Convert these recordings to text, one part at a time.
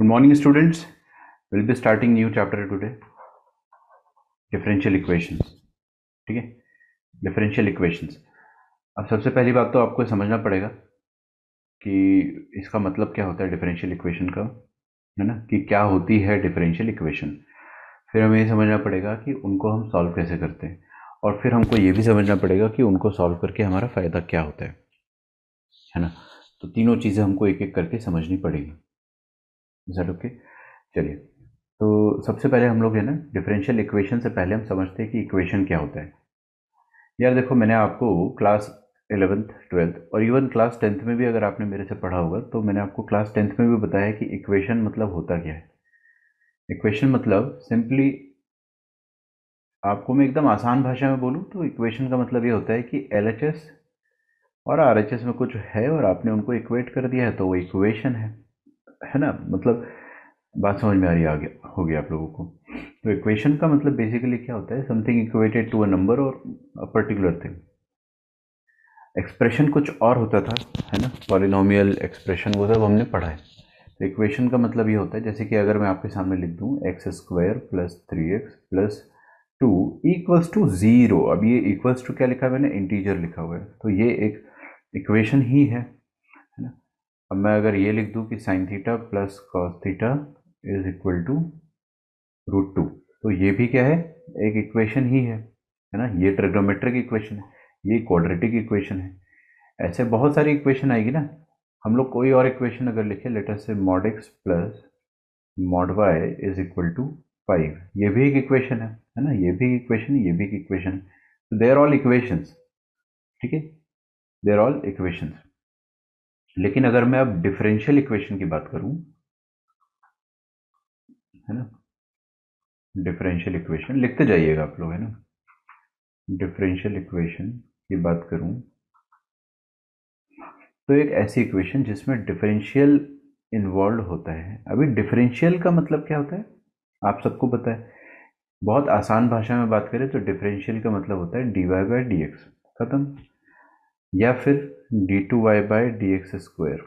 Good morning students will be starting new chapter today differential equations ठीक है differential equations अब सबसे पहली बात तो आपको समझना पड़ेगा कि इसका मतलब क्या होता है डिफरेंशियल इक्वेशन का है ना कि क्या होती है डिफरेंशियल इक्वेशन फिर हमें ये समझना पड़ेगा कि उनको हम सॉल्व कैसे करते हैं और फिर हमको ये भी समझना पड़ेगा कि उनको सॉल्व करके हमारा फ़ायदा क्या होता है है ना तो तीनों चीज़ें हमको एक एक करके समझनी पड़ेगी जेड ओके चलिए तो सबसे पहले हम लोग है ना डिफरेंशियल इक्वेशन से पहले हम समझते हैं कि इक्वेशन क्या होता है यार देखो मैंने आपको क्लास एलेवंथ ट्वेल्थ और इवन क्लास टेंथ में भी अगर आपने मेरे से पढ़ा होगा तो मैंने आपको क्लास टेंथ में भी बताया कि इक्वेशन मतलब होता क्या है इक्वेशन मतलब सिंपली आपको मैं एकदम आसान भाषा में बोलूँ तो इक्वेशन का मतलब ये होता है कि एल और आर में कुछ है और आपने उनको इक्वेट कर दिया है तो वो इक्वेशन है है ना मतलब बात समझ में आ रही आगे हो गया आप लोगों को तो इक्वेशन का मतलब बेसिकली क्या होता है something equated to a number और अ पर्टिकुलर थिंग एक्सप्रेशन कुछ और होता था है ना पॉलिनोमियल एक्सप्रेशन वो सब हमने पढ़ा है तो इक्वेशन का मतलब ये होता है जैसे कि अगर मैं आपके सामने लिख दूँ X square plus three x plus two equals to zero अब ये इक्वल्स टू क्या लिखा है मैंने इंटीजर लिखा हुआ है तो ये एक इक्वेशन ही है अब मैं अगर ये लिख दूँ कि sine theta plus cos theta is equal to root two तो ये भी क्या है एक इक्वेशन ही है है ना ये ट्रेग्नोमेट्रिक इक्वेशन है ये क्वाड्रेटिक इक्वेशन है ऐसे बहुत सारी इक्वेशन आएगी ना हम लोग कोई और इक्वेशन अगर लिखे लेटर से mod X plus mod Y is equal to five ये भी एक इक्वेशन है है ना ये भी इक्वेशन ये भी एक इक्वेशन है दे आर ऑल इक्वेशंस ठीक है दे आर ऑल इक्वेशंस लेकिन अगर मैं अब डिफरेंशियल इक्वेशन की बात करूं है ना डिफरेंशियल इक्वेशन लिखते जाइएगा आप लोग है ना डिफरेंशियल इक्वेशन की बात करूं तो एक ऐसी इक्वेशन जिसमें डिफरेंशियल इन्वॉल्व होता है अभी डिफरेंशियल का मतलब क्या होता है आप सबको पता है बहुत आसान भाषा में बात करें तो डिफरेंशियल का मतलब होता है D Y by D X खत्म या फिर D two Y by D x square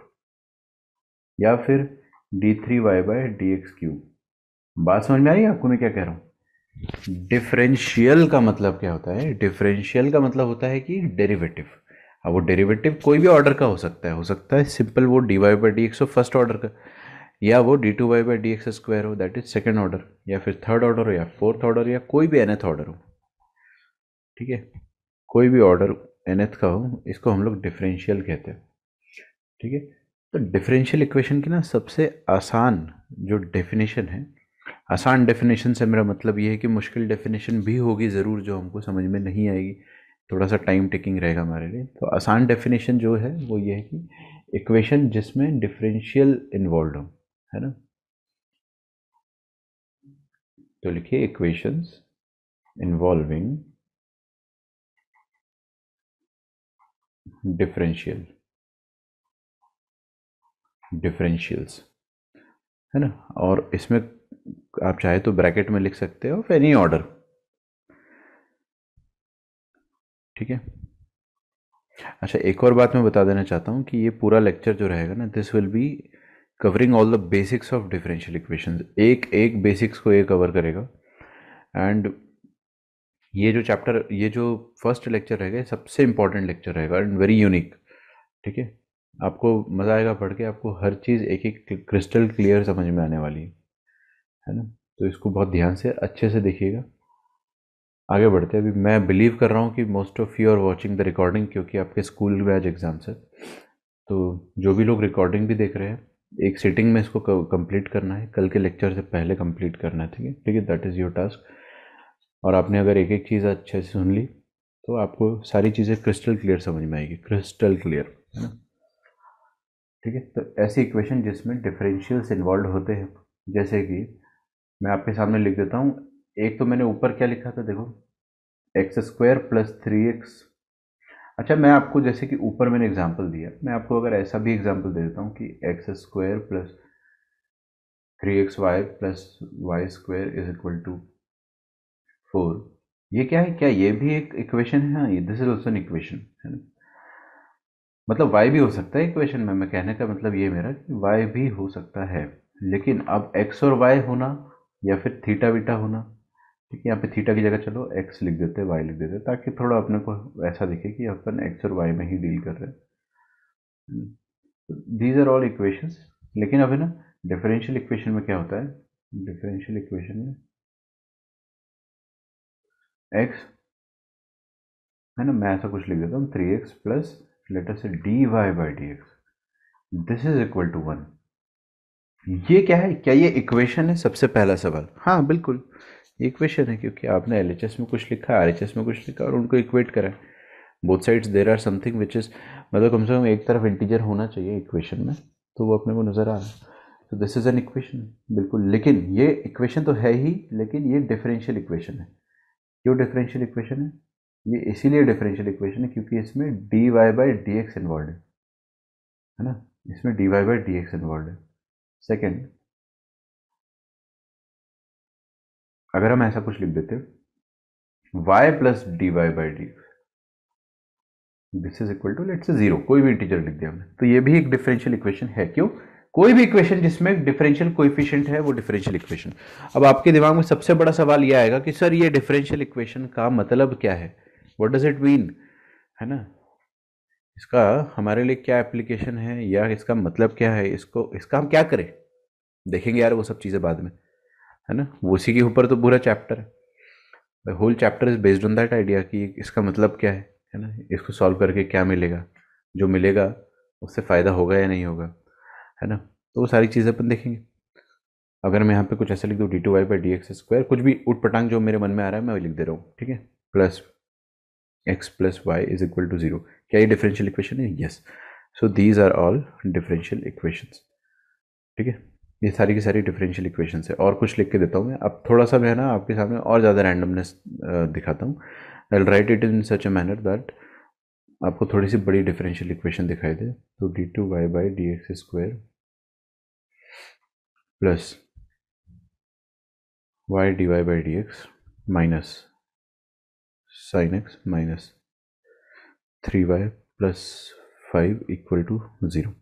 या फिर D three Y by D x cube बात समझ में आ रही है आपको मैं क्या कह रहा हूँ डिफरेंशियल का मतलब क्या होता है डिफरेंशियल का मतलब होता है कि डेरिवेटिव अब वो डेरिवेटिव कोई भी ऑर्डर का हो सकता है हो सकता है सिंपल वो D Y by D X हो फर्स्ट ऑर्डर का या वो D two Y by D x square हो दैट इज सेकेंड ऑर्डर या फिर थर्ड ऑर्डर हो या फोर्थ ऑर्डर या कोई भी एनथ ऑर्डर हो ठीक है कोई भी ऑर्डर एथ का हो इसको हम लोग डिफरेंशियल कहते हैं ठीक है तो डिफरेंशियल इक्वेशन की ना सबसे आसान जो डेफिनेशन है आसान डेफिनेशन से मेरा मतलब ये है कि मुश्किल डेफिनेशन भी होगी ज़रूर जो हमको समझ में नहीं आएगी थोड़ा सा टाइम टेकिंग रहेगा हमारे लिए तो आसान डेफिनेशन जो है वो ये है कि इक्वेशन जिसमें डिफरेंशियल इन्वॉल्व हो है ना तो लिखिए इक्वेशंस इन्वॉल्विंग डिफरेंशियल डिफरेंशियल्स है ना और इसमें आप चाहे तो ब्रैकेट में लिख सकते हो एनी ऑर्डर ठीक है अच्छा एक और बात मैं बता देना चाहता हूँ कि ये पूरा लेक्चर जो रहेगा ना this will be covering all the basics of differential equations एक एक बेसिक्स को ये कवर करेगा एंड ये जो चैप्टर ये जो फर्स्ट लेक्चर रहेगा सबसे इम्पॉर्टेंट लेक्चर रहेगा एंड वेरी यूनिक ठीक है आपको मज़ा आएगा पढ़ के आपको हर चीज़ एक एक क्रिस्टल क्लियर समझ में आने वाली है ना तो इसको बहुत ध्यान से अच्छे से देखिएगा आगे बढ़ते हैं अभी मैं बिलीव कर रहा हूँ कि most of you are watching the recording क्योंकि आपके स्कूल बैच एग्ज़ाम्स है तो जो भी लोग रिकॉर्डिंग भी देख रहे हैं एक सिटिंग में इसको कंप्लीट करना है कल के लेक्चर से पहले कंप्लीट करना है ठीक है ठीक है दैट इज़ योर टास्क और आपने अगर एक एक चीज़ अच्छे से सुन ली तो आपको सारी चीज़ें क्रिस्टल क्लियर समझ में आएगी क्रिस्टल क्लियर है ना ठीक है तो ऐसी इक्वेशन जिसमें डिफरेंशियल्स इन्वॉल्व होते हैं जैसे कि मैं आपके सामने लिख देता हूँ एक तो मैंने ऊपर क्या लिखा था देखो X square plus three X अच्छा मैं आपको जैसे कि ऊपर मैंने एग्जाम्पल दिया मैं आपको अगर ऐसा भी एग्जाम्पल दे देता हूँ कि X square plus three X Y plus Y square is equal to four ये क्या है क्या ये भी एक इक्वेशन है हाँ, ये दिस इज ऑल्सो इक्वेशन है ना मतलब वाई भी हो सकता है इक्वेशन में मैं कहने का मतलब ये मेरा कि वाई भी हो सकता है लेकिन अब एक्स और वाई होना या फिर थीटा बीटा होना ठीक है यहाँ पे थीटा की जगह चलो एक्स लिख देते वाई लिख देते ताकि थोड़ा अपने को ऐसा दिखे कि अपन एक्स और वाई में ही डील कर रहे हैं दीज आर ऑल इक्वेशंस लेकिन अभी ना डिफरेंशियल इक्वेशन में क्या होता है डिफरेंशियल इक्वेशन में एक्स है ना मैं ऐसा कुछ लिख देता हूँ थ्री एक्स प्लस लेटर से d Y by D x this is equal to one ये क्या है क्या ये इक्वेशन है सबसे पहला सवाल हाँ बिल्कुल इक्वेशन है क्योंकि आपने एल में कुछ लिखा आर में कुछ लिखा और उनको इक्वेट करा है both sides there are something which is मतलब कम से कम एक तरफ इंटीजर होना चाहिए इक्वेशन में तो वो अपने को नज़र आ रहा है तो दिस इज़ एन इक्वेशन बिल्कुल लेकिन ये इक्वेशन तो है ही लेकिन ये डिफरेंशियल इक्वेशन है क्यों डिफरेंशियल इक्वेशन है ये इसीलिए डिफरेंशियल इक्वेशन है क्योंकि इसमें d Y by D x involve है है ना इसमें d Y by D x involve है सेकेंड अगर हम ऐसा कुछ लिख देते y plus d Y by d this is equal to let's zero कोई भी इंटीजर लिख दिया हमने तो ये भी एक डिफरेंशियल इक्वेशन है क्यों कोई भी इक्वेशन जिसमें डिफरेंशियल कोइफिशियंट है वो डिफरेंशियल इक्वेशन अब आपके दिमाग में सबसे बड़ा सवाल ये आएगा कि सर ये डिफरेंशियल इक्वेशन का मतलब क्या है व्हाट डज इट मीन है ना इसका हमारे लिए क्या एप्लीकेशन है या इसका मतलब क्या है इसको इसका हम क्या करें देखेंगे यार वो सब चीज़ें बाद में है ना उसी के ऊपर तो पूरा चैप्टर है the whole chapter is based on that idea कि इसका मतलब क्या है है ना इसको सॉल्व करके क्या मिलेगा जो मिलेगा उससे फ़ायदा होगा या नहीं होगा है ना तो वो सारी चीज़ें अपन देखेंगे अगर मैं यहाँ पे कुछ ऐसा लिख दूँ d two Y by D x square कुछ भी उठ पटांग जो मेरे मन में आ रहा है मैं वो लिख दे रहा हूँ ठीक है plus x plus y is equal to zero क्या ये डिफरेंशियल इक्वेशन है yes so these are all differential equations ठीक है ये सारी की सारी डिफरेंशियल इक्वेशंस है और कुछ लिख के देता हूँ मैं अब थोड़ा सा मैं ना आपके सामने और ज़्यादा रैंडमनेस दिखाता हूँ I write it in such a manner that आपको थोड़ी सी बड़ी डिफरेंशियल इक्वेशन दिखाई दे तो d two Y by D x square plus y d Y by D x minus sine x minus three y plus five equal to zero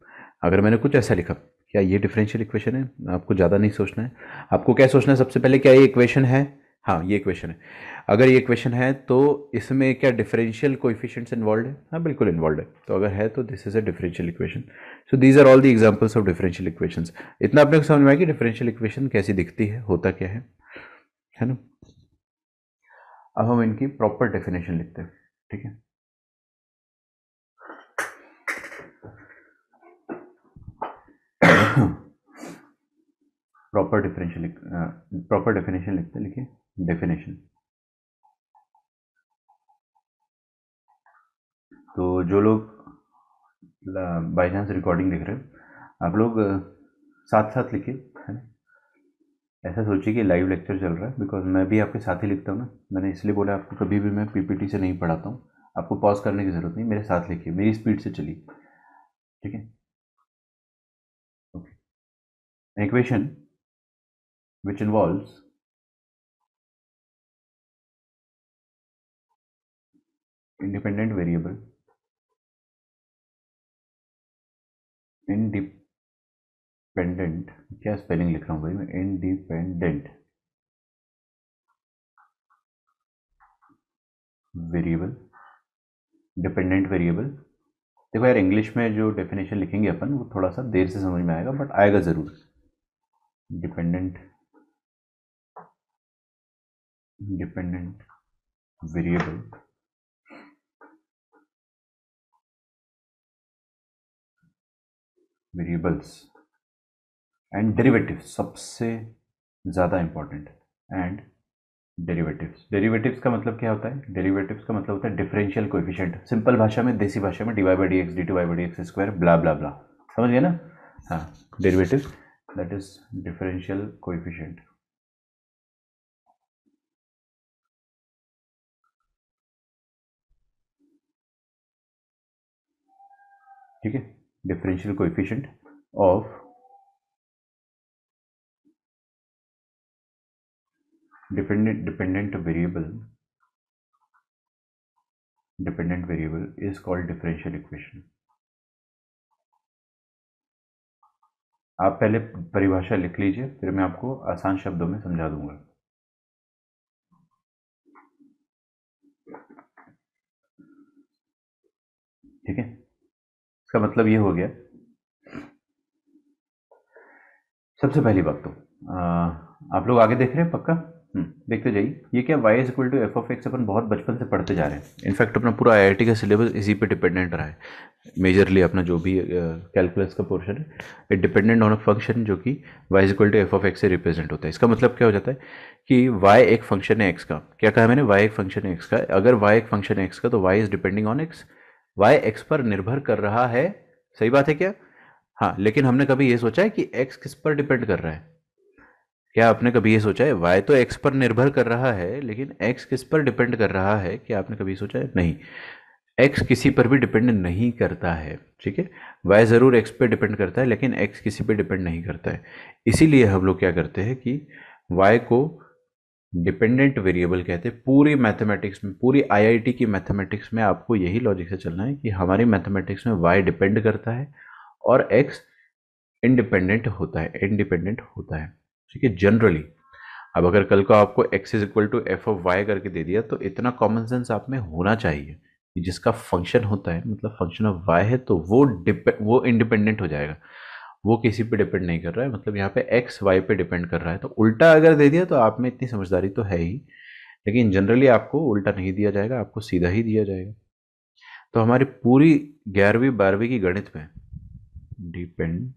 अगर मैंने कुछ ऐसा लिखा क्या ये डिफरेंशियल इक्वेशन है आपको ज़्यादा नहीं सोचना है आपको क्या सोचना है सबसे पहले क्या ये इक्वेशन है हाँ ये क्वेश्चन है अगर ये क्वेश्चन है तो इसमें क्या डिफरेंशियल कोएफिशिएंट्स इन्वॉल्व है हाँ बिल्कुल इन्वॉल्व है तो अगर है तो this is a differential equation so these are all the examples of differential equations इतना आपने को समझ में आया कि डिफरेंशियल इक्वेशन कैसी दिखती है होता क्या है है ना अब हम इनकी प्रॉपर डेफिनेशन लिखते हैं ठीक है प्रॉपर डिफरेंशियल प्रॉपर डेफिनेशन लिखते लिखिए डेफिनेशन तो जो लोग बाई चांस रिकॉर्डिंग देख रहे हो आप लोग साथ साथ लिखिए है ना ऐसा सोचिए कि लाइव लेक्चर चल रहा है बिकॉज मैं भी आपके साथ ही लिखता हूँ ना मैंने इसलिए बोला आपको कभी भी मैं पीपीटी से नहीं पढ़ाता हूँ आपको पॉज करने की ज़रूरत नहीं मेरे साथ लिखिए मेरी स्पीड से चलिए ठीक है okay equation which involves independent variable independent क्या स्पेलिंग लिख रहा हूं भाई मैं इंडिपेंडेंट वेरिएबल डिपेंडेंट वेरिएबल देखो यार इंग्लिश में जो डेफिनेशन लिखेंगे अपन वो थोड़ा सा देर से समझ में आएगा बट आएगा ज़रूर dependent dependent variable variables and derivative सबसे ज़्यादा इम्पॉर्टेंट एंड डेरिवेटिव्स डेरिवेटिव्स का मतलब क्या होता है डेरिवेटिव्स का मतलब होता है डिफरेंशियल कोफिशेंट सिंपल भाषा में देसी भाषा में d y by D x d t y by D x square blah blah blah समझ गए ना हाँ derivative that is differential coefficient ठीक है differential coefficient of dependent dependent variable dependent variable is called differential equation आप पहले परिभाषा लिख लीजिए फिर मैं आपको आसान शब्दों में समझा दूंगा ठीक है इसका मतलब ये हो गया सबसे पहली बात तो आप लोग आगे देख रहे हैं पक्का हम्म, देखते जाइए ये क्या y is equal to f of x अपन बहुत बचपन से पढ़ते जा रहे हैं इनफैक्ट अपना पूरा टी का सिलेबस इसी पे डिपेंडेंट रहा है मेजरली अपना जो भी कैलकुलस uh, का पोर्शन है it dependent on a function जो कि y is equal to f of x से रिप्रेजेंट होता है इसका मतलब क्या हो जाता है कि वाई एक फंक्शन है एक्स का क्या कहा मैंने वाई एक फंक्शन है एक्स का अगर वाई एक फंक्शन है एक्स का तो y is depending on x y x पर निर्भर कर रहा है सही बात है क्या हाँ लेकिन हमने कभी ये सोचा है कि एक्स किस पर डिपेंड कर रहा है क्या आपने कभी ये सोचा है वाई तो एक्स पर निर्भर कर रहा है लेकिन एक्स किस पर डिपेंड कर रहा है क्या आपने कभी सोचा है नहीं एक्स किसी पर भी डिपेंड नहीं करता है ठीक है वाई ज़रूर एक्स पर डिपेंड करता है लेकिन एक्स किसी पर डिपेंड नहीं करता है इसीलिए हम लोग क्या करते हैं कि वाई को डिपेंडेंट वेरिएबल कहते हैं पूरी मैथमेटिक्स में पूरी आईआईटी की मैथमेटिक्स में आपको यही लॉजिक से चलना है कि हमारी मैथमेटिक्स में वाई डिपेंड करता है और एक्स इंडिपेंडेंट होता है इंडिपेंडेंट होता है ठीक है जनरली अब अगर कल को आपको x is equal to f of y करके दे दिया तो इतना कॉमन सेंस आप में होना चाहिए कि जिसका फंक्शन होता है मतलब फंक्शन ऑफ वाई है तो वो डिपे वो इंडिपेंडेंट हो जाएगा वो किसी पे डिपेंड नहीं कर रहा है मतलब यहाँ पे एक्स वाई पे डिपेंड कर रहा है तो उल्टा अगर दे दिया तो आप में इतनी समझदारी तो है ही लेकिन जनरली आपको उल्टा नहीं दिया जाएगा आपको सीधा ही दिया जाएगा तो हमारी पूरी ग्यारहवीं बारहवीं की गणित में डिपेंड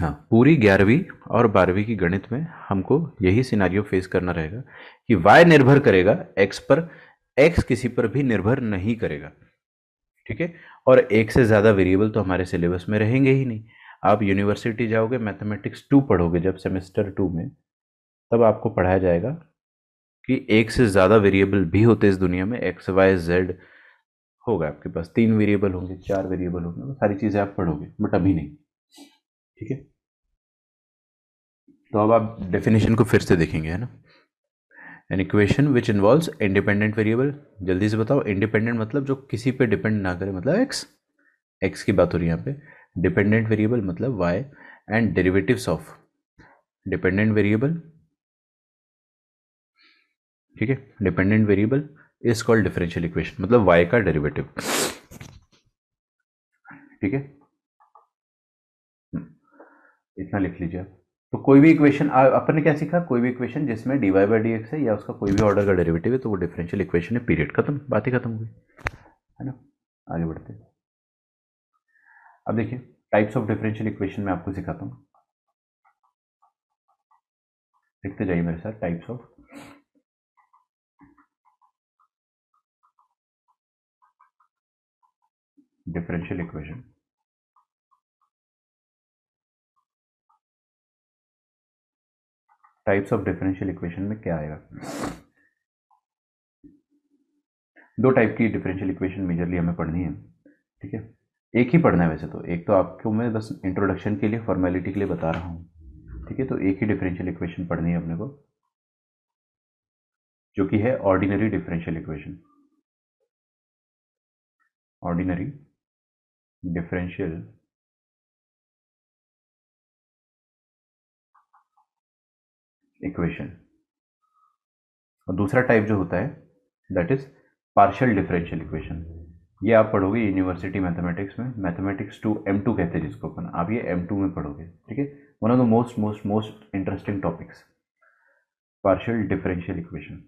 हाँ पूरी ग्यारहवीं और बारहवीं की गणित में हमको यही सिनारियो फेस करना रहेगा कि वाई निर्भर करेगा एक्स पर एक्स किसी पर भी निर्भर नहीं करेगा ठीक है और एक से ज़्यादा वेरिएबल तो हमारे सिलेबस में रहेंगे ही नहीं आप यूनिवर्सिटी जाओगे मैथमेटिक्स टू पढ़ोगे जब सेमेस्टर टू में तब आपको पढ़ाया जाएगा कि एक से ज़्यादा वेरिएबल भी होते इस दुनिया में एक्स वाई जेड होगा आपके पास तीन वेरिएबल होंगे चार वेरिएबल होंगे वो सारी चीज़ें आप पढ़ोगे बट अभी नहीं ठीक है तो अब आप डेफिनेशन को फिर से देखेंगे है ना an equation which involve independent variable जल्दी से बताओ इंडिपेंडेंट मतलब जो किसी पे डिपेंड ना करे मतलब एक्स एक्स की बात हो रही है यहाँ पे डिपेंडेंट वेरिएबल मतलब y and derivatives of dependent variable ठीक है dependent variable is called differential equation मतलब वाई का डेरिवेटिव ठीक है इतना लिख लीजिए आप तो कोई भी इक्वेशन अपन ने क्या सीखा कोई भी इक्वेशन जिसमें d Y by D x है या उसका कोई भी ऑर्डर का डेरिवेटिव है तो वो डिफरेंशियल इक्वेशन है पीरियड खत्म बात ही खत्म हुई है ना आगे बढ़ते अब देखिए टाइप्स ऑफ डिफरेंशियल इक्वेशन मैं आपको सिखाता हूँ लिखते जाइए मेरे साथ types of differential equation types of differential equation में क्या आएगा दो टाइप की डिफरेंशियल इक्वेशन मेजरली हमें पढ़नी है ठीक है एक ही पढ़ना है वैसे तो एक तो आपको मैं बस इंट्रोडक्शन के लिए फॉर्मेलिटी के लिए बता रहा हूँ ठीक है तो एक ही डिफरेंशियल इक्वेशन पढ़नी है अपने को जो कि है ordinary differential equation ordinary differential equation और दूसरा टाइप जो होता है that is partial differential equation ये आप पढ़ोगे यूनिवर्सिटी मैथमेटिक्स में मैथमेटिक्स टू एम टू कहते हैं जिसको अपन आप ये एम टू में पढ़ोगे ठीक है one of the most most most interesting topics partial differential equation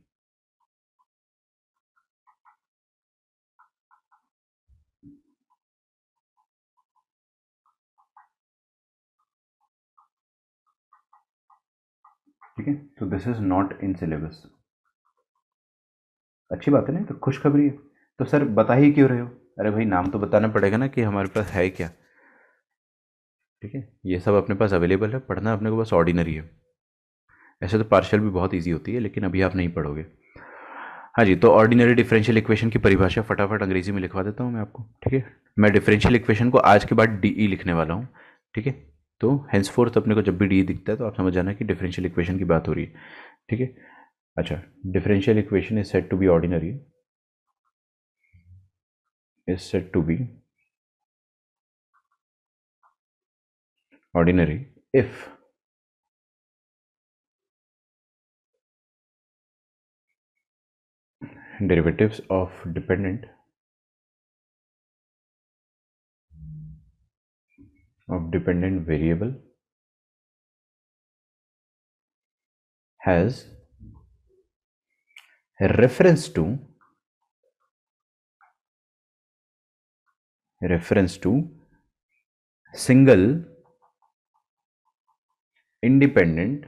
ठीक है तो this is not in syllabus अच्छी बात है ना तो खुशखबरी है तो सर बता ही क्यों रहे हो अरे भाई नाम तो बताना पड़ेगा ना कि हमारे पास है क्या ठीक है ये सब अपने पास अवेलेबल है पढ़ना अपने को बस ऑर्डिनरी है ऐसे तो पार्शल भी बहुत ईजी होती है लेकिन अभी आप नहीं पढ़ोगे हाँ जी तो ऑर्डिनरी डिफरेंशियल इक्वेशन की परिभाषा फटाफट अंग्रेजी में लिखवा देता हूँ मैं आपको ठीक है मैं डिफरेंशियल इक्वेशन को आज के बाद डी ई e लिखने वाला हूँ ठीक है तो हैंस फोर्थ अपने को जब भी डी दिखता है तो आप समझ जाना कि डिफरेंशियल इक्वेशन की बात हो रही है ठीक है अच्छा differential equation is set to be ordinary is set to be ordinary if derivatives of dependent of dependent variable has reference to reference to single independent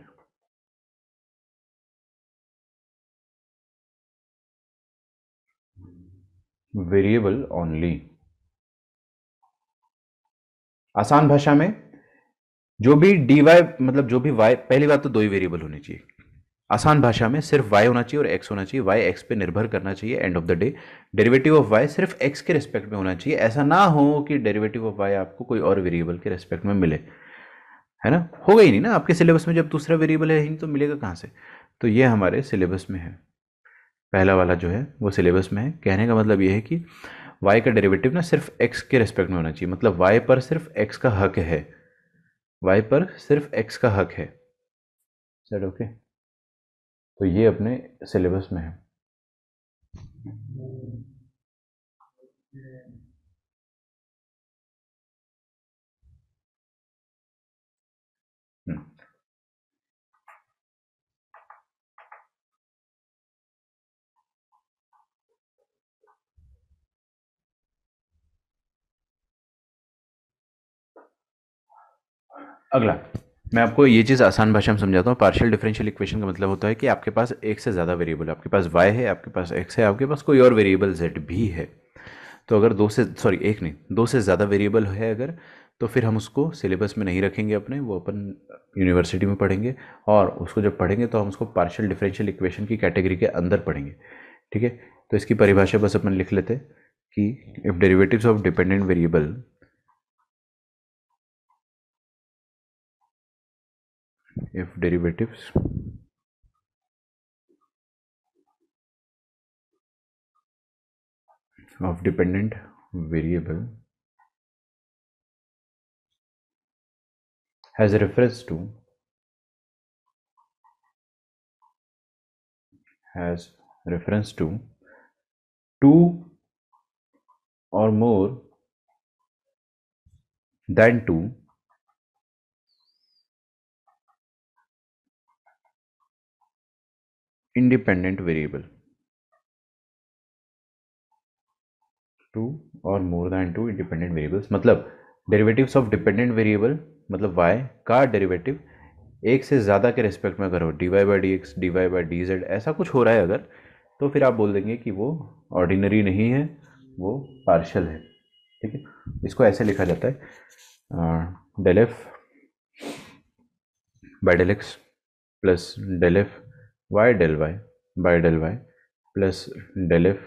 variable only आसान भाषा में जो भी डी वाई मतलब जो भी वाई पहली बात तो दो ही वेरिएबल होनी चाहिए आसान भाषा में सिर्फ वाई होना चाहिए और एक्स होना चाहिए वाई एक्स पे निर्भर करना चाहिए end of the day derivative of y सिर्फ एक्स के रिस्पेक्ट में होना चाहिए ऐसा ना हो कि डेरिवेटिव ऑफ वाई आपको कोई और वेरिएबल के रिस्पेक्ट में मिले है ना होगा ही नहीं ना आपके सिलेबस में जब दूसरा वेरिएबल है ही नहीं तो मिलेगा कहाँ से तो ये हमारे सिलेबस में है पहला वाला जो है वो सिलेबस में है कहने का मतलब ये है कि वाई का डेरिवेटिव ना सिर्फ एक्स के रेस्पेक्ट में होना चाहिए मतलब वाई पर सिर्फ एक्स का हक है वाई पर सिर्फ एक्स का हक है सर ओके तो ये अपने सिलेबस में है अगला मैं आपको ये चीज़ आसान भाषा में समझाता हूँ पार्शियल डिफरेंशियल इक्वेशन का मतलब होता है कि आपके पास एक से ज़्यादा वेरिएबल आपके पास वाई है आपके पास एक्स है आपके पास कोई और वेरिएबल जेड भी है तो अगर दो से सॉरी एक नहीं दो से ज़्यादा वेरिएबल है अगर तो फिर हम उसको सिलेबस में नहीं रखेंगे अपने वो अपन यूनिवर्सिटी में पढ़ेंगे और उसको जब पढ़ेंगे तो हम उसको पार्शियल डिफरेंशियल इक्वेशन की कैटेगरी के अंदर पढ़ेंगे ठीक है तो इसकी परिभाषा बस अपन लिख लेते हैं कि if derivatives of dependent variable if derivatives of dependent variable has reference to has reference to two or more than two independent variable two or more than two independent variables मतलब डेरिवेटिव्स ऑफ डिपेंडेंट वेरिएबल मतलब y का derivative एक से ज़्यादा के respect में करो d Y by D x d Y by d z ऐसा कुछ हो रहा है अगर तो फिर आप बोल देंगे कि वो ऑर्डिनरी नहीं है वो पार्शल है ठीक है इसको ऐसे लिखा जाता है del f by del x plus del f y del y by del y plus del f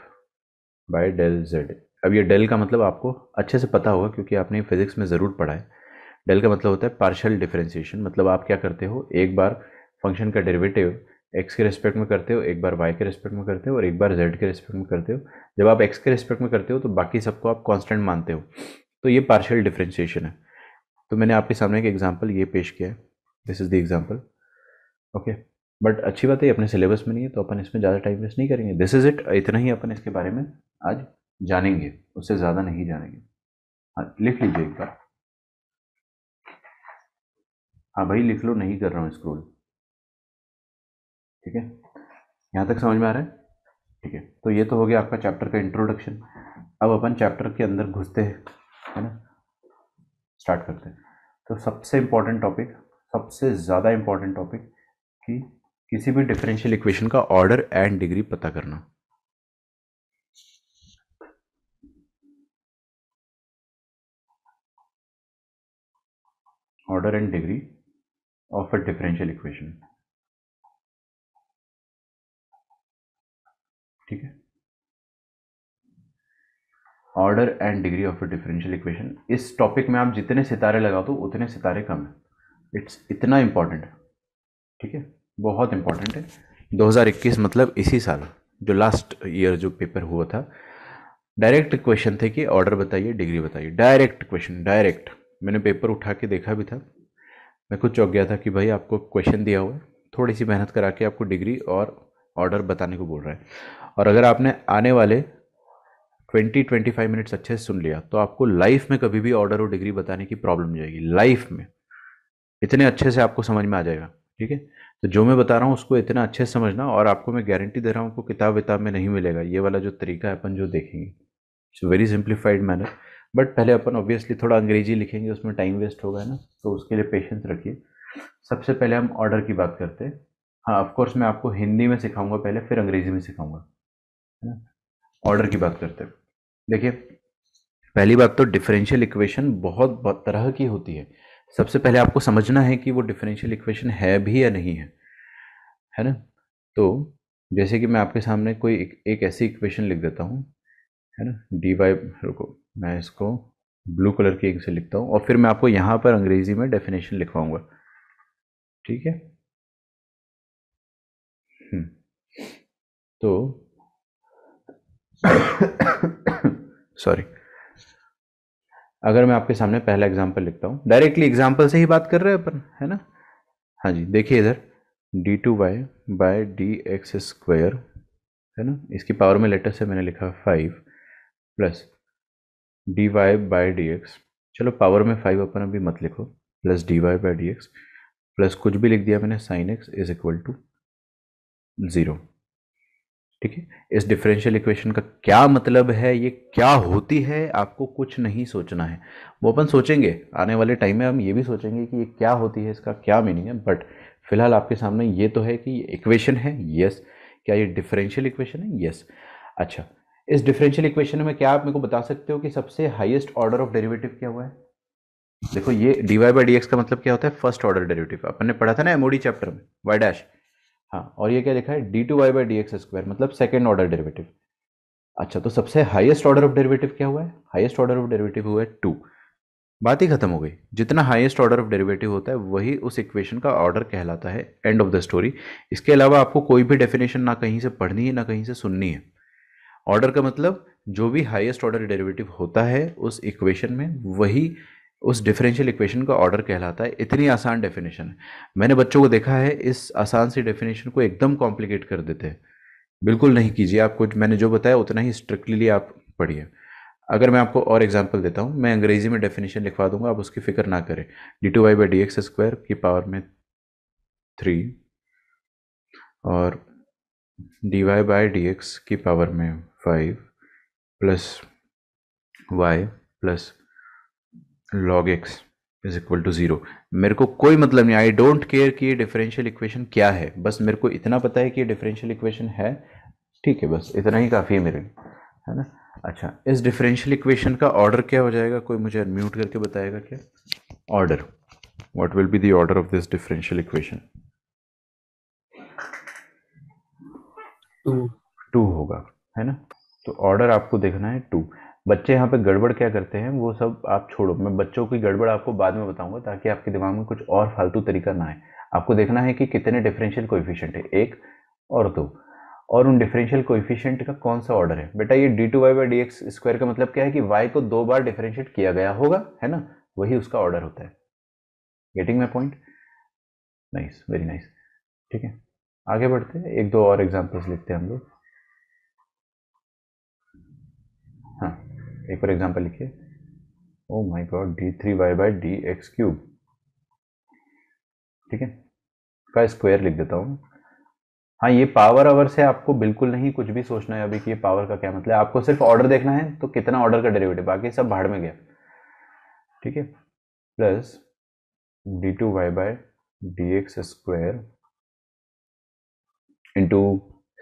by del z अब ये डेल का मतलब आपको अच्छे से पता होगा क्योंकि आपने फिजिक्स में ज़रूर पढ़ा है डेल का मतलब होता है पार्शियल डिफरेंशिएशन मतलब आप क्या करते हो एक बार फंक्शन का डेरिवेटिव एक्स के रिस्पेक्ट में करते हो एक बार वाई के रिस्पेक्ट में करते हो और एक बार जेड के रिस्पेक्ट में करते हो जब आप एक्स के रिस्पेक्ट में करते हो तो बाकी सबको आप कॉन्स्टेंट मानते हो तो ये पार्शियल डिफरेंशिएशन है तो मैंने आपके सामने एक एग्जाम्पल ये पेश किया है this is the example okay but अच्छी बात है अपने सिलेबस में नहीं है तो अपन इसमें ज़्यादा टाइम वेस्ट नहीं करेंगे दिस इज़ इट इतना ही अपन इसके बारे में आज जानेंगे उससे ज़्यादा नहीं जानेंगे हाँ लिख लीजिए एक बार हाँ भाई लिख लो नहीं कर रहा हूँ स्क्रोल ठीक है यहाँ तक समझ में आ रहा है ठीक है तो ये तो हो गया आपका चैप्टर का इंट्रोडक्शन अब अपन चैप्टर के अंदर घुसते हैं है ना स्टार्ट करते हैं तो सबसे इम्पॉर्टेंट टॉपिक सबसे ज़्यादा इम्पॉर्टेंट टॉपिक कि किसी भी डिफरेंशियल इक्वेशन का ऑर्डर एंड डिग्री पता करना order and degree of a differential equation ठीक है order and degree of a differential equation इस टॉपिक में आप जितने सितारे लगा दो तो उतने सितारे कम है इट्स इतना इंपॉर्टेंट है ठीक है बहुत इंपॉर्टेंट है 2021 मतलब इसी साल जो लास्ट ईयर जो पेपर हुआ था डायरेक्ट क्वेश्चन थे कि ऑर्डर बताइए डिग्री बताइए डायरेक्ट क्वेश्चन डायरेक्ट मैंने पेपर उठा के देखा भी था मैं खुद चौंक गया था कि भाई आपको क्वेश्चन दिया हुआ है थोड़ी सी मेहनत करा के आपको डिग्री और ऑर्डर बताने को बोल रहा है और अगर आपने आने वाले 20 25 मिनट्स अच्छे से सुन लिया तो आपको लाइफ में कभी भी ऑर्डर और डिग्री बताने की प्रॉब्लम जाएगी लाइफ में इतने अच्छे से आपको समझ में आ जाएगा ठीक है तो जो मैं बता रहा हूँ उसको इतना अच्छे समझना और आपको मैं गारंटी दे रहा हूँ किताब विताब में नहीं मिलेगा ये वाला जो तरीका है अपन जो देखेंगे it's very simplified manner but पहले अपन ऑब्वियसली थोड़ा अंग्रेजी लिखेंगे उसमें टाइम वेस्ट होगा ना तो उसके लिए पेशेंस रखिए सबसे पहले हम ऑर्डर की बात करते हैं हाँ ऑफकोर्स मैं आपको हिंदी में सिखाऊंगा पहले फिर अंग्रेजी में सिखाऊंगा है ना ऑर्डर की बात करते हैं देखिए पहली बात तो डिफरेंशियल इक्वेशन बहुत तरह की होती है सबसे पहले आपको समझना है कि वो डिफरेंशियल इक्वेशन है भी या नहीं है है ना तो जैसे कि मैं आपके सामने कोई एक, एक ऐसी इक्वेशन लिख देता हूँ है ना डी वाई रुको मैं इसको ब्लू कलर की से लिखता हूँ और फिर मैं आपको यहाँ पर अंग्रेज़ी में डेफिनेशन लिखवाऊंगा ठीक है हम्म। तो सॉरी अगर मैं आपके सामने पहला एग्जाम्पल लिखता हूँ डायरेक्टली एग्जाम्पल से ही बात कर रहे हैं अपन है ना हाँ जी देखिए इधर d two Y by D x square है ना इसकी पावर में लेटर से मैंने लिखा five plus d Y by D x चलो पावर में फाइव अपन अभी मत लिखो plus d Y by D x plus कुछ भी लिख दिया मैंने sine x is equal to zero ठीक है इस डिफरेंशियल इक्वेशन का क्या मतलब है ये क्या होती है आपको कुछ नहीं सोचना है वो अपन सोचेंगे आने वाले टाइम में हम ये भी सोचेंगे कि ये क्या होती है इसका क्या मीनिंग है बट फिलहाल आपके सामने ये तो है कि ये इक्वेशन है यस क्या ये डिफरेंशियल इक्वेशन है यस अच्छा इस डिफरेंशियल इक्वेशन में क्या आप मेरे को बता सकते हो कि सबसे हाईएस्ट ऑर्डर ऑफ डेरिवेटिव क्या हुआ है देखो ये d Y by D x का मतलब क्या होता है फर्स्ट ऑर्डर डेरिवेटिव अपन ने पढ़ा था ना एमओडी चैप्टर में वाई डैश हाँ और ये क्या लिखा है d two Y by D x square मतलब सेकेंड ऑर्डर डेरिवेटिव अच्छा तो सबसे हाईएस्ट ऑर्डर ऑफ डेरिवेटिव क्या हुआ है हाईएस्ट ऑर्डर ऑफ डेरिवेटिव हुआ है टू बात ही खत्म हो गई जितना हाईएस्ट ऑर्डर ऑफ डेरिवेटिव होता है वही उस इक्वेशन का ऑर्डर कहलाता है एंड ऑफ द स्टोरी इसके अलावा आपको कोई भी डेफिनेशन ना कहीं से पढ़नी है ना कहीं से सुननी है ऑर्डर का मतलब जो भी हाईएस्ट ऑर्डर डेरिवेटिव होता है उस इक्वेशन में वही उस डिफरेंशियल इक्वेशन का ऑर्डर कहलाता है इतनी आसान डेफिनेशन है मैंने बच्चों को देखा है इस आसान सी डेफिनेशन को एकदम कॉम्प्लिकेट कर देते हैं बिल्कुल नहीं कीजिए आप कुछ मैंने जो बताया उतना ही स्ट्रिक्टली आप पढ़िए अगर मैं आपको और एग्जांपल देता हूँ मैं अंग्रेजी में डेफिनेशन लिखवा दूंगा आप उसकी फिक्र ना करें d two Y by D x square की पावर में थ्री और d Y by D x की पावर में five plus y plus log x is equal to zero मेरे को कोई मतलब नहीं आई डोंट केयर कि ये डिफरेंशियल इक्वेशन क्या है बस मेरे को इतना पता है कि ये डिफरेंशियल इक्वेशन है ठीक है बस इतना ही काफ़ी है मेरे लिए है ना अच्छा इस डिफरेंशियल इक्वेशन का ऑर्डर क्या हो जाएगा कोई मुझे अनम्यूट करके बताएगा क्या order what will be the order of this differential equation two two होगा है ना तो ऑर्डर आपको देखना है टू बच्चे यहाँ पे गड़बड़ क्या करते हैं वो सब आप छोड़ो मैं बच्चों की गड़बड़ आपको बाद में बताऊंगा ताकि आपके दिमाग में कुछ और फालतू तरीका ना आए आपको देखना है कि कितने डिफरेंशियल कोएफिशिएंट है एक और दो और उन डिफरेंशियल कोएफिशिएंट का कौन सा ऑर्डर है बेटा ये d two Y by D x square का मतलब क्या है कि वाई को दो बार डिफरेंशिएट किया गया होगा है ना वही उसका ऑर्डर होता है getting my point nice very nice ठीक है आगे बढ़ते हैं एक दो और एग्जाम्पल्स लिखते हैं हम लोग एक बार एग्जांपल लिखिए oh my god d three y by D x cube ठीक है का स्क्वायर लिख देता हूँ हाँ ये पावर आवर से आपको बिल्कुल नहीं कुछ भी सोचना है अभी कि ये पावर का क्या मतलब आपको सिर्फ ऑर्डर देखना है तो कितना ऑर्डर का डेरिवेटिव बाकी सब भाड़ में गया ठीक है plus d two Y by D x square into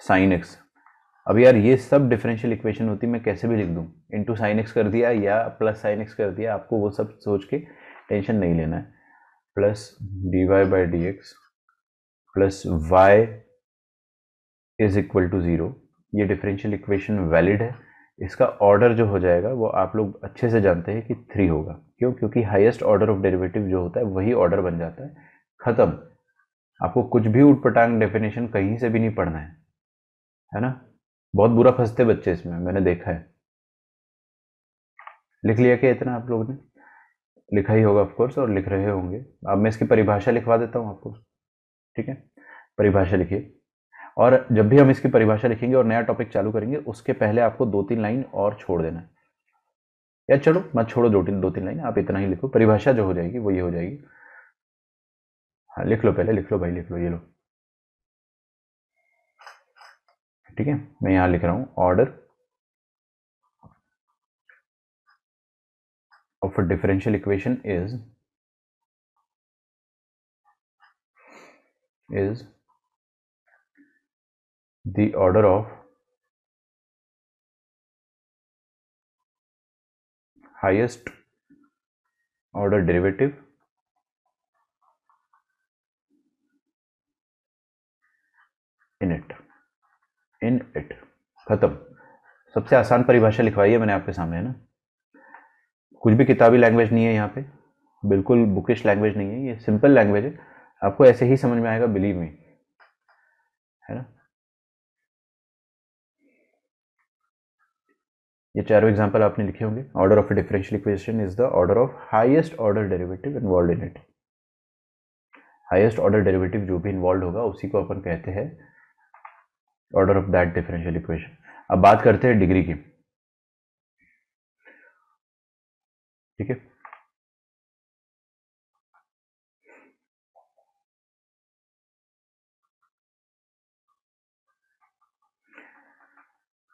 sine x अब यार ये सब डिफरेंशियल इक्वेशन होती मैं कैसे भी लिख दूँ इंटू साइन एक्स कर दिया या प्लस साइन एक्स कर दिया आपको वो सब सोच के टेंशन नहीं लेना है plus d Y by D x plus y is equal to zero ये डिफरेंशियल इक्वेशन वैलिड है इसका ऑर्डर जो हो जाएगा वो आप लोग अच्छे से जानते हैं कि थ्री होगा क्यों क्योंकि हाईएस्ट ऑर्डर ऑफ डेरिवेटिव जो होता है वही ऑर्डर बन जाता है ख़त्म आपको कुछ भी उठपटांग डेफिनेशन कहीं से भी नहीं पढ़ना है है ना बहुत बुरा फंसते बच्चे इसमें मैंने देखा है लिख लिया क्या इतना आप लोगों ने लिखा ही होगा ऑफकोर्स और लिख रहे होंगे अब मैं इसकी परिभाषा लिखवा देता हूँ आपको ठीक है परिभाषा लिखिए और जब भी हम इसकी परिभाषा लिखेंगे और नया टॉपिक चालू करेंगे उसके पहले आपको दो तीन लाइन और छोड़ देना है या चलो मत छोड़ो दो तीन दो तीन लाइन आप इतना ही लिखो परिभाषा जो हो जाएगी वो ये हो जाएगी हाँ लिख लो पहले लिख लो भाई लिख लो ये लो ठीक है मैं यहाँ लिख रहा हूँ order of a differential equation is is the order of highest order derivative in it in it खत्म सबसे आसान परिभाषा लिखवाई है मैंने आपके सामने है ना कुछ भी किताबी लैंग्वेज नहीं है यहाँ पे बिल्कुल बुकिश लैंग्वेज नहीं है ये सिंपल लैंग्वेज है आपको ऐसे ही समझ में आएगा बिलीव में है ना ये चारों एग्जाम्पल आपने लिखे होंगे order of differential equation is the order of highest order derivative involve in it highest order derivative जो भी इन्वॉल्व होगा उसी को अपन कहते हैं order of that differential equation अब बात करते हैं डिग्री की ठीक है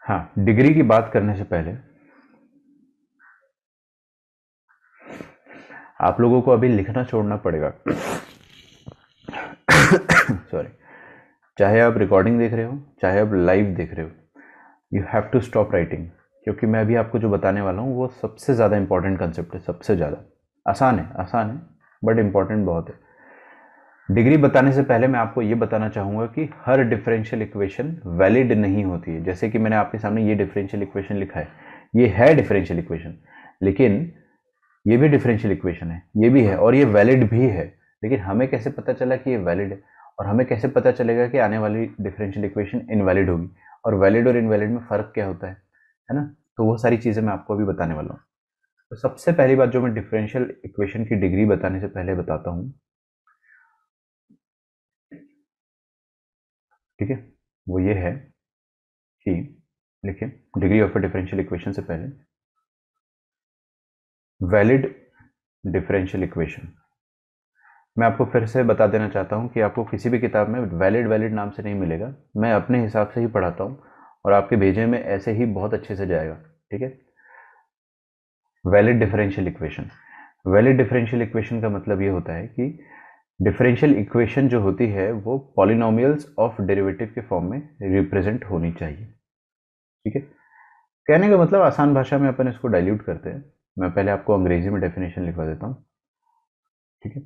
हाँ डिग्री की बात करने से पहले आप लोगों को अभी लिखना छोड़ना पड़ेगा सॉरी चाहे आप रिकॉर्डिंग देख रहे हो चाहे आप लाइव देख रहे हो you have to stop writing क्योंकि मैं अभी आपको जो बताने वाला हूँ वो सबसे ज़्यादा इम्पॉर्टेंट कंसेप्ट है सबसे ज़्यादा आसान है आसान है बट इम्पॉर्टेंट बहुत है डिग्री बताने से पहले मैं आपको ये बताना चाहूँगा कि हर डिफरेंशियल इक्वेशन वैलिड नहीं होती है जैसे कि मैंने आपके सामने ये डिफरेंशियल इक्वेशन लिखा है ये है डिफरेंशियल इक्वेशन लेकिन ये भी डिफरेंशियल इक्वेशन है ये भी है और ये वैलिड भी है लेकिन हमें कैसे पता चला कि ये वैलिड है और हमें कैसे पता चलेगा कि आने वाली डिफरेंशियल इक्वेशन इनवैलिड होगी और वैलिड और इनवैलिड में फ़र्क क्या होता है है ना तो वो सारी चीज़ें मैं आपको अभी बताने वाला हूँ तो सबसे पहली बात जो मैं डिफरेंशियल इक्वेशन की डिग्री बताने से पहले बताता हूँ ठीक है वो ये है कि देखिए degree of a differential equation से पहले वैलिड डिफरेंशियल इक्वेशन मैं आपको फिर से बता देना चाहता हूँ कि आपको किसी भी किताब में वैलिड वैलिड नाम से नहीं मिलेगा मैं अपने हिसाब से ही पढ़ाता हूँ और आपके भेजे में ऐसे ही बहुत अच्छे से जाएगा ठीक है valid differential equation valid differential equation का मतलब ये होता है कि डिफरेंशियल इक्वेशन जो होती है वो पॉलिनोमियल्स ऑफ डेरिवेटिव के फॉर्म में रिप्रेजेंट होनी चाहिए ठीक है कहने का मतलब आसान भाषा में अपन इसको डाइल्यूट करते हैं मैं पहले आपको अंग्रेजी में डेफिनेशन लिखवा देता हूँ ठीक है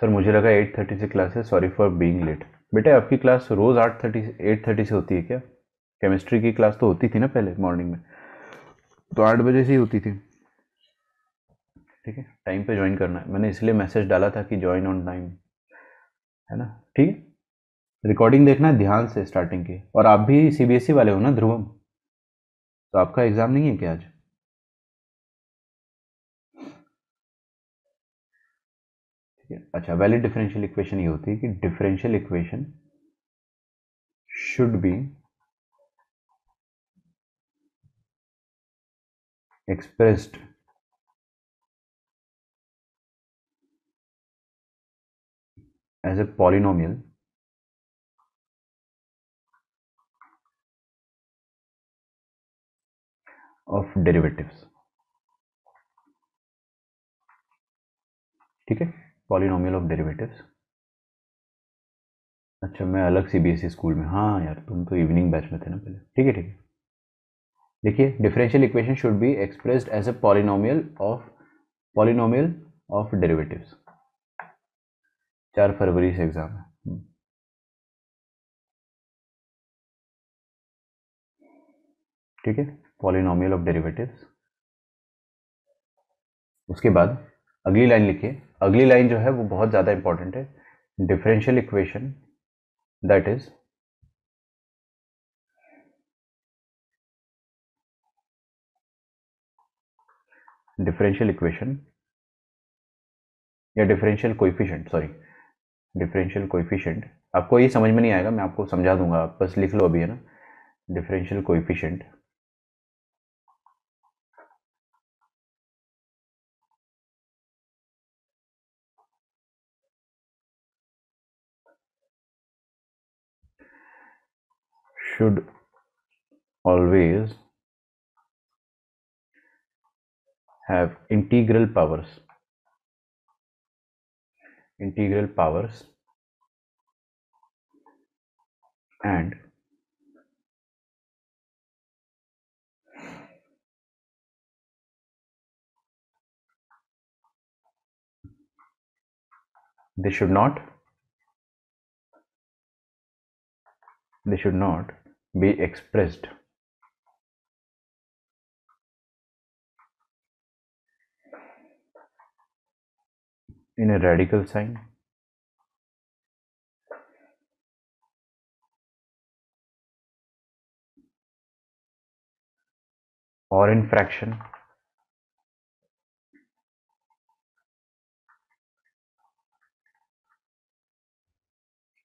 सर मुझे लगा एट थर्टी से क्लास है सॉरी फॉर बीइंग लेट बेटा आपकी क्लास रोज़ आठ थर्टी एट थर्टी से होती है क्या केमिस्ट्री की क्लास तो होती थी ना पहले मॉर्निंग में तो आठ बजे से ही होती थी ठीक है टाइम पे ज्वाइन करना है मैंने इसलिए मैसेज डाला था कि ज्वाइन ऑन टाइम है ना ठीक है रिकॉर्डिंग देखना है ध्यान से स्टार्टिंग की और आप भी सी e वाले हो ना ध्रुवम तो आपका एग्ज़ाम नहीं है क्या आज अच्छा वैलिड डिफरेंशियल इक्वेशन ये होती है कि differential equation should be expressed as a polynomial of derivatives ठीक है पॉलिनोमियल ऑफ डेरिवेटिव्स अच्छा मैं अलग सी बी स्कूल में हाँ यार तुम तो इवनिंग बैच में थे ना पहले ठीक है ठीक है देखिए differential equation should be expressed as a polynomial of polynomial of derivatives चार फरवरी से एग्ज़ाम है हम्म। ठीक है पॉलिनोमियल ऑफ डेरिवेटिव्स उसके बाद अगली लाइन लिखिए अगली लाइन जो है वो बहुत ज़्यादा इंपॉर्टेंट है differential equation that is differential equation या differential coefficient sorry differential coefficient आपको ये समझ में नहीं आएगा मैं आपको समझा दूंगा आप बस लिख लो अभी है ना differential coefficient should always have integral powers integral powers and they should not they should not be expressed in a radical sign or in fraction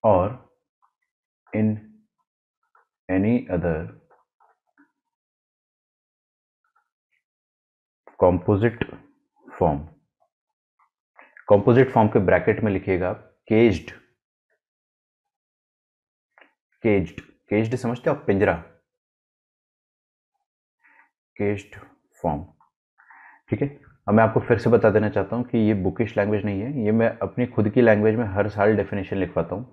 or in any other composite form composite form के bracket में लिखिएगा caged caged caged समझते हो आप पिंजरा caged form ठीक है अब मैं आपको फिर से बता देना चाहता हूं कि ये बुकिश लैंग्वेज नहीं है ये मैं अपनी खुद की लैंग्वेज में हर साल डेफिनेशन लिखवाता हूं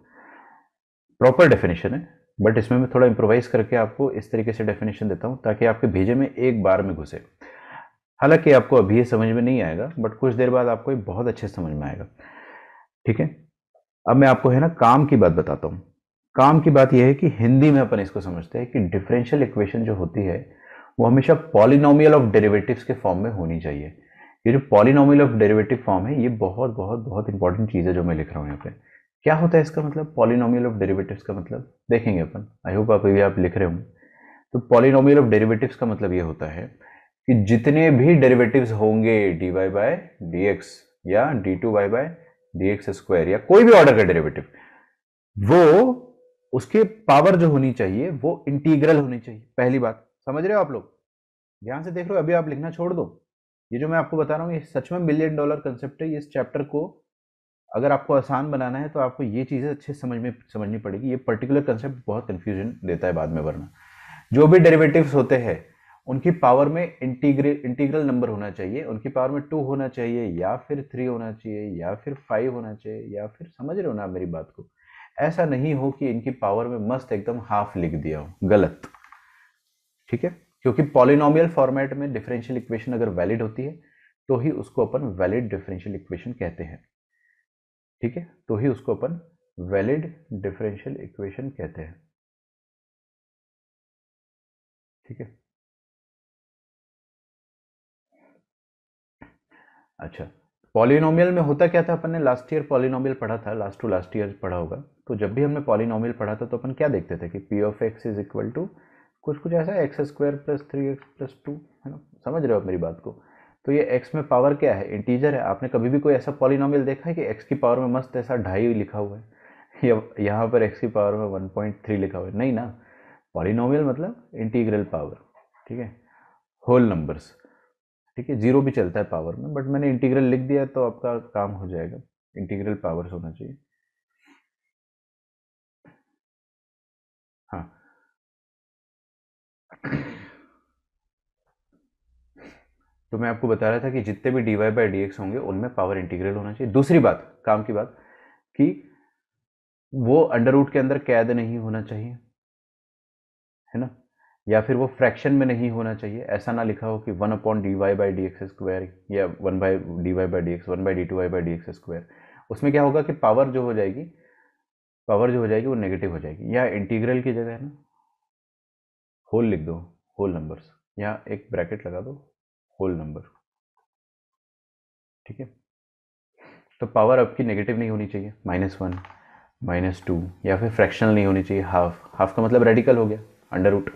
प्रॉपर डेफिनेशन है बट इसमें मैं थोड़ा इम्प्रोवाइज़ करके आपको इस तरीके से डेफिनेशन देता हूँ ताकि आपके भेजे में एक बार में घुसे हालांकि आपको अभी ये समझ में नहीं आएगा बट कुछ देर बाद आपको ये बहुत अच्छे समझ में आएगा ठीक है अब मैं आपको है ना काम की बात बताता हूँ काम की बात यह है कि हिंदी में अपन इसको समझते हैं कि डिफरेंशियल इक्वेशन जो होती है वो हमेशा पॉलिनोमियल ऑफ डेरिवेटिव्स के फॉर्म में होनी चाहिए ये जो पॉलिनोमियल ऑफ डेरिवेटिव फॉर्म है ये बहुत बहुत बहुत इंपॉर्टेंट चीज़ है जो मैं लिख रहा हूँ यहाँ पे क्या होता है इसका मतलब पॉलिनोमियल ऑफ डेरिवेटिव्स का मतलब देखेंगे अपन आई होप आप अभी आप लिख रहे होंगे तो पॉलिनोमियल ऑफ डेरिवेटिव्स का मतलब ये होता है कि जितने भी डेरिवेटिव्स होंगे d y by D x या d two Y by D x square या कोई भी ऑर्डर का डेरिवेटिव वो उसके पावर जो होनी चाहिए वो इंटीग्रल होनी चाहिए पहली बात समझ रहे हो आप लोग ध्यान से देख रहे हो अभी आप लिखना छोड़ दो ये जो मैं आपको बता रहा हूँ ये सच में बिलियन डॉलर कंसेप्ट है ये इस चैप्टर को अगर आपको आसान बनाना है तो आपको ये चीज़ें अच्छे समझ में समझनी पड़ेगी ये पर्टिकुलर कंसेप्ट बहुत कन्फ्यूजन देता है बाद में वरना जो भी डेरिवेटिव्स होते हैं उनकी पावर में इंटीग्रे इंटीग्रल नंबर होना चाहिए उनकी पावर में टू होना चाहिए या फिर थ्री होना चाहिए या फिर फाइव होना चाहिए या फिर समझ रहे हो ना मेरी बात को ऐसा नहीं हो कि इनकी पावर में मस्त एकदम हाफ लिख दिया हो गलत ठीक है क्योंकि पॉलिनोमियल फॉर्मेट में डिफरेंशियल इक्वेशन अगर वैलिड होती है तो ही उसको अपन वैलिड डिफरेंशियल इक्वेशन कहते हैं ठीक है तो ही उसको अपन वैलिड डिफरेंशियल इक्वेशन कहते हैं ठीक है अच्छा पॉलिनोमियल में होता क्या था अपन ने लास्ट ईयर पॉलिनोमियल पढ़ा था लास्ट टू लास्ट ईयर पढ़ा होगा तो जब भी हमने पॉलिनोमियल पढ़ा था तो अपन क्या देखते थे कि p of x is equal to कुछ कुछ ऐसा x square plus three x plus two है ना समझ रहे हो मेरी बात को तो ये x में पावर क्या है इंटीजर है आपने कभी भी कोई ऐसा पॉलिनॉमियल देखा है कि x की पावर में मस्त ऐसा ढाई लिखा हुआ है या यहाँ पर x की पावर में 1.3 लिखा हुआ है नहीं ना पॉलिनॉमियल मतलब इंटीग्रल पावर ठीक है होल नंबर्स ठीक है जीरो भी चलता है पावर में बट मैंने इंटीग्रल लिख दिया तो आपका काम हो जाएगा इंटीग्रल पावर्स होना चाहिए हाँ तो मैं आपको बता रहा था कि जितने भी d Y by D x होंगे उनमें पावर इंटीग्रल होना चाहिए दूसरी बात काम की बात कि वो अंडर रूट के अंदर कैद नहीं होना चाहिए है ना या फिर वो फ्रैक्शन में नहीं होना चाहिए ऐसा ना लिखा हो कि one upon d Y by D x square या one by d Y by D x one by d two Y by D x square उसमें क्या होगा कि पावर जो हो जाएगी पावर जो हो जाएगी वो नेगेटिव हो जाएगी या इंटीग्रल की जगह है ना होल लिख दो होल नंबर्स यहाँ एक ब्रैकेट लगा दो होल नंबर ठीक है तो पावर आपकी नेगेटिव नहीं होनी चाहिए माइनस वन माइनस टू या फिर फ्रैक्शनल नहीं होनी चाहिए हाफ हाफ का मतलब रेडिकल हो गया अंडर रूट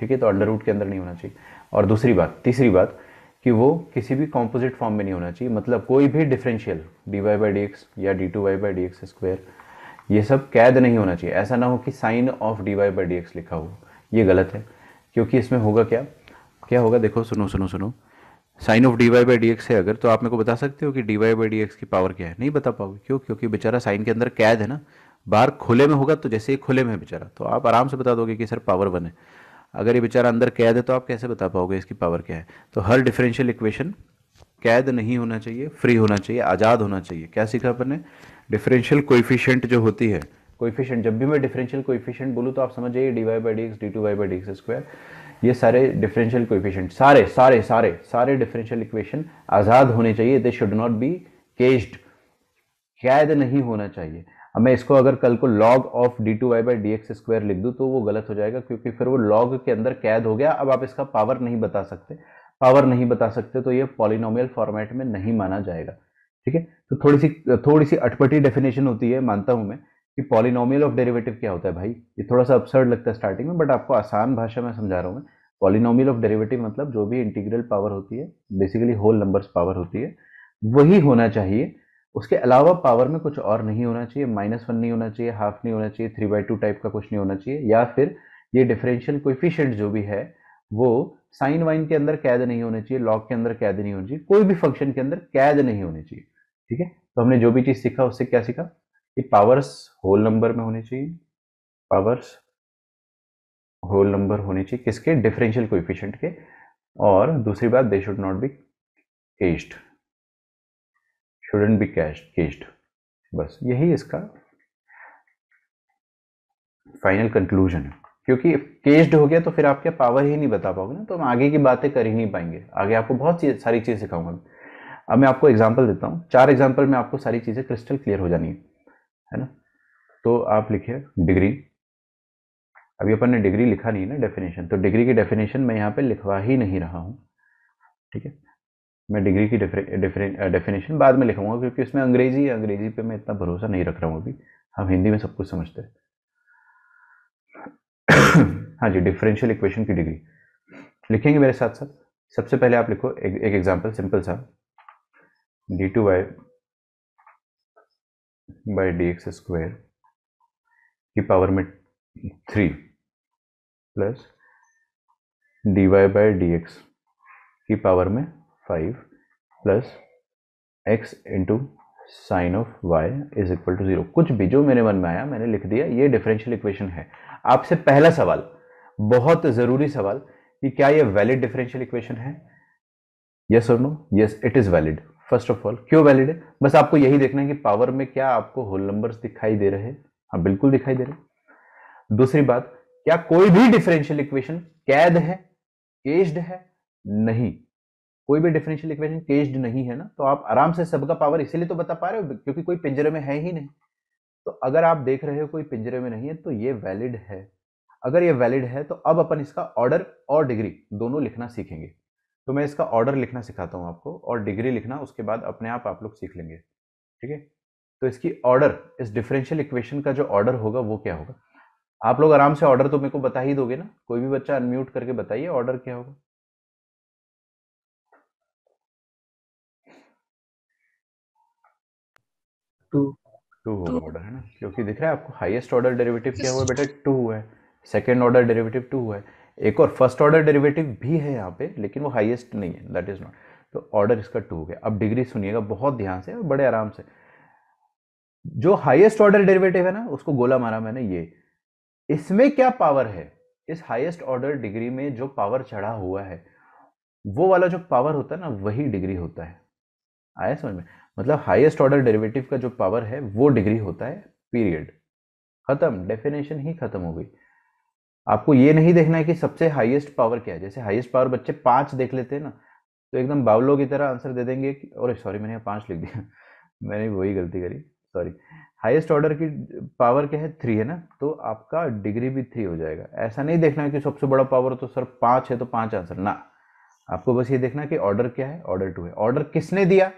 ठीक है तो अंडर रूट के अंदर नहीं होना चाहिए और दूसरी बात तीसरी बात कि वो किसी भी कॉम्पोजिट फॉर्म में नहीं होना चाहिए मतलब कोई भी differential d Y by D x या d two Y by D x square ये सब कैद नहीं होना चाहिए ऐसा ना हो कि sine of d Y by D x लिखा हो ये गलत है क्योंकि इसमें होगा क्या क्या होगा देखो सुनो सुनो सुनो sine of d Y by D x है अगर तो आप मेरे को बता सकते हो कि d Y by D x की पावर क्या है नहीं बता पाओगे क्यों क्योंकि बेचारा साइन के अंदर कैद है ना बाहर खुले में होगा तो जैसे ही खुले में है बेचारा तो आप आराम से बता दोगे कि सर पावर वन है अगर ये बेचारा अंदर कैद है तो आप कैसे बता पाओगे इसकी पावर क्या है तो हर डिफरेंशियल इक्वेशन कैद नहीं होना चाहिए फ्री होना चाहिए आज़ाद होना चाहिए क्या सीखा अपन ने डिफरेंशियल कोइफिशियंट जो होती है कोइफिशियंट जब भी मैं डिफरेंशियल कोइफिशियंट बोलूँ तो आप समझ जाइए d Y by D x d two Y by D x square ये सारे डिफरेंशियल कोएफिशिएंट सारे सारे सारे सारे डिफरेंशियल इक्वेशन आज़ाद होने चाहिए they should not be caged कैद नहीं होना चाहिए अब मैं इसको अगर कल को log of d two Y by D x square लिख दूँ तो वो गलत हो जाएगा क्योंकि फिर वो लॉग के अंदर कैद हो गया अब आप इसका पावर नहीं बता सकते पावर नहीं बता सकते तो ये पॉलिनोमियल फॉर्मेट में नहीं माना जाएगा ठीक है तो थोड़ी सी थोड़ी सी अटपटी डेफिनेशन होती है मानता हूँ मैं कि पॉलिनोमियल ऑफ डेरिवेटिव क्या होता है भाई ये थोड़ा सा अपसर्ड लगता है स्टार्टिंग में बट आपको आसान भाषा में समझा रहा हूँ मैं पॉलिनोमियल ऑफ डेरिवेटिव मतलब जो भी इंटीग्रल पावर होती है बेसिकली होल नंबर्स पावर होती है वही होना चाहिए उसके अलावा पावर में कुछ और नहीं होना चाहिए माइनस वन नहीं होना चाहिए हाफ नहीं होना चाहिए थ्री बाई टू टाइप का कुछ नहीं होना चाहिए या फिर ये डिफरेंशियल कोफिशियंट जो भी है वो साइन वाइन के अंदर कैद नहीं होने चाहिए लॉग के अंदर कैद नहीं होनी चाहिए कोई भी फंक्शन के अंदर कैद नहीं होनी चाहिए ठीक है तो हमने जो भी चीज़ सीखा उससे क्या सीखा कि पावर्स होल नंबर में होने चाहिए पावर्स होल नंबर होने चाहिए किसके डिफरेंशियल कोएफिशिएंट के और दूसरी बात they should not be caged shouldn't be caged बस यही इसका फाइनल कंक्लूजन है क्योंकि केस्ड हो गया तो फिर आपके पावर ही नहीं बता पाओगे ना तो हम आगे की बातें कर ही नहीं पाएंगे आगे आपको बहुत सारी चीज़ सिखाऊंगा अब मैं आपको एग्जाम्पल देता हूँ चार एग्जाम्पल में आपको सारी चीज़ें क्रिस्टल क्लियर हो जानी है है ना तो आप लिखिए डिग्री अभी अपन ने डिग्री लिखा नहीं ना डेफिनेशन तो डिग्री की डेफिनेशन मैं यहाँ पे लिखवा ही नहीं रहा हूँ ठीक है मैं डिग्री की डेफिनेशन बाद में लिखाऊंगा क्योंकि उसमें अंग्रेजी है अंग्रेजी पे मैं इतना भरोसा नहीं रख रहा हूँ अभी हम हिंदी में सब कुछ समझते हैं हाँ जी डिफरेंशियल इक्वेशन की डिग्री लिखेंगे मेरे साथ साथ सबसे पहले आप लिखो एक एग्जाम्पल सिंपल सा d two Y by D x square की पावर में three plus d Y by D x की पावर में five plus x into sine of y is equal to zero कुछ भी जो मेरे मन में आया मैंने लिख दिया ये डिफरेंशियल इक्वेशन है आपसे पहला सवाल बहुत ज़रूरी सवाल कि क्या ये वैलिड डिफरेंशियल इक्वेशन है यस और no yes it is valid first of all क्यों वैलिड है बस आपको यही देखना है कि पावर में क्या आपको होल नंबर्स दिखाई दे रहे हाँ बिल्कुल दिखाई दे रहे दूसरी बात क्या कोई भी डिफरेंशियल इक्वेशन कैद है केस्ड है नहीं कोई भी डिफरेंशियल इक्वेशन केस्ड नहीं है ना तो आप आराम से सबका पावर इसीलिए तो बता पा रहे हो क्योंकि कोई पिंजरे में है ही नहीं तो अगर आप देख रहे हो कोई पिंजरे में नहीं है तो ये वैलिड है अगर ये वैलिड है तो अब अपन इसका ऑर्डर और डिग्री दोनों लिखना सीखेंगे तो मैं इसका ऑर्डर लिखना सिखाता हूँ आपको और डिग्री लिखना उसके बाद अपने आप आप लोग सीख लेंगे ठीक है तो इसकी ऑर्डर इस डिफरेंशियल इक्वेशन का जो ऑर्डर होगा वो क्या होगा आप लोग आराम से ऑर्डर तो मेरे को बता ही दोगे ना कोई भी बच्चा अनम्यूट करके बताइए ऑर्डर क्या होगा टू टू होगा ऑर्डर है ना क्योंकि दिख रहा है आपको हाईएस्ट ऑर्डर डेरिवेटिव क्या हुआ बेटा टू हुआ है सेकेंड ऑर्डर डेरिवेटिव टू हुआ है एक और फर्स्ट ऑर्डर डेरिवेटिव भी है यहाँ पे लेकिन वो हाईएस्ट नहीं है दैट इज़ नॉट तो ऑर्डर इसका टू हो गया अब डिग्री सुनिएगा बहुत ध्यान से और बड़े आराम से जो हाईएस्ट ऑर्डर डेरिवेटिव है ना उसको गोला मारा मैंने ये इसमें क्या पावर है इस हाईएस्ट ऑर्डर डिग्री में जो पावर चढ़ा हुआ है वो वाला जो पावर होता है ना वही डिग्री होता है आया समझ में मतलब हाईएस्ट ऑर्डर डेरिवेटिव का जो पावर है वो डिग्री होता है पीरियड खत्म डेफिनेशन ही खत्म हो गई आपको ये नहीं देखना है कि सबसे हाईएस्ट पावर क्या है जैसे हाईएस्ट पावर बच्चे पाँच देख लेते हैं ना तो एकदम बावलों की तरह आंसर दे देंगे कि और सॉरी मैंने यहाँ पाँच लिख दिया मैंने वही गलती करी सॉरी हाईएस्ट ऑर्डर की पावर क्या है थ्री है ना तो आपका डिग्री भी थ्री हो जाएगा ऐसा नहीं देखना है कि सबसे बड़ा पावर तो सर पाँच है तो पाँच आंसर ना आपको बस ये देखना कि ऑर्डर क्या है ऑर्डर टू है ऑर्डर किसने दिया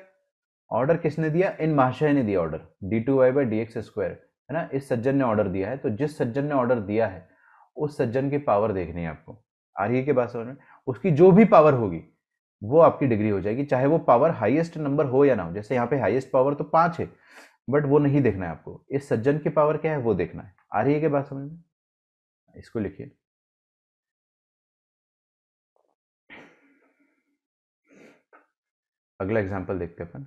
ऑर्डर किसने दिया इन महाशय ने दिया order d two Y by D x square है ना इस सज्जन ने ऑर्डर दिया है तो जिस सज्जन ने ऑर्डर दिया है उस सज्जन की पावर देखनी है आपको आ रही है के बात समझ में उसकी जो भी पावर होगी वो आपकी डिग्री हो जाएगी चाहे वो पावर हाईएस्ट नंबर हो या ना हो जैसे यहाँ पे हाईएस्ट पावर तो पाँच है बट वो नहीं देखना है आपको इस सज्जन की पावर क्या है वो देखना है आ रही है के बात समझ में इसको लिखिए अगला एग्जाम्पल देखते हैं अपन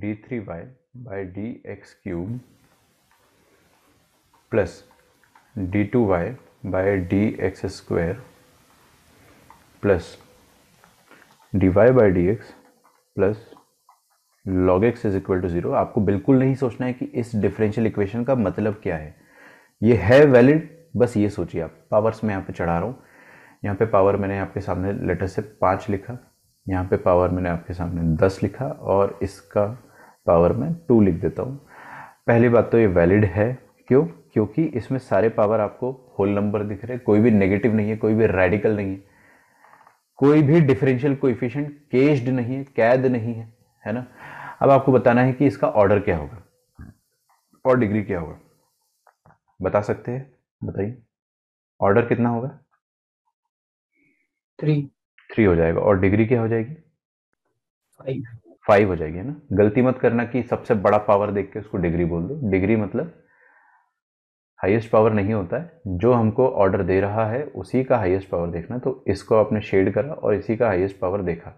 d three y by D x cube plus d two Y by D x square plus d Y by D x plus log x is equal to zero आपको बिल्कुल नहीं सोचना है कि इस डिफरेंशियल इक्वेशन का मतलब क्या है ये है वैलिड बस ये सोचिए आप पावर्स मैं यहाँ पे चढ़ा रहा हूँ यहाँ पे पावर मैंने आपके सामने लेटर से पाँच लिखा यहाँ पे पावर मैंने आपके सामने दस लिखा और इसका पावर मैं टू लिख देता हूँ पहली बात तो ये वैलिड है क्यों क्योंकि इसमें सारे पावर आपको होल नंबर दिख रहे हैं कोई भी नेगेटिव नहीं है कोई भी रेडिकल नहीं है कोई भी डिफरेंशियल कोइफिशिएंट केस्ड नहीं है कैद नहीं है है ना अब आपको बताना है कि इसका ऑर्डर क्या होगा और डिग्री क्या होगा बता सकते हैं बताइए ऑर्डर कितना होगा थ्री थ्री हो जाएगा और डिग्री क्या हो जाएगी फाइव फाइव हो जाएगी है ना गलती मत करना कि सबसे बड़ा पावर देख के उसको डिग्री बोल दो डिग्री मतलब हाईएस्ट पावर नहीं होता है जो हमको ऑर्डर दे रहा है उसी का हाईएस्ट पावर देखना तो इसको आपने शेड करा और इसी का हाईएस्ट पावर देखा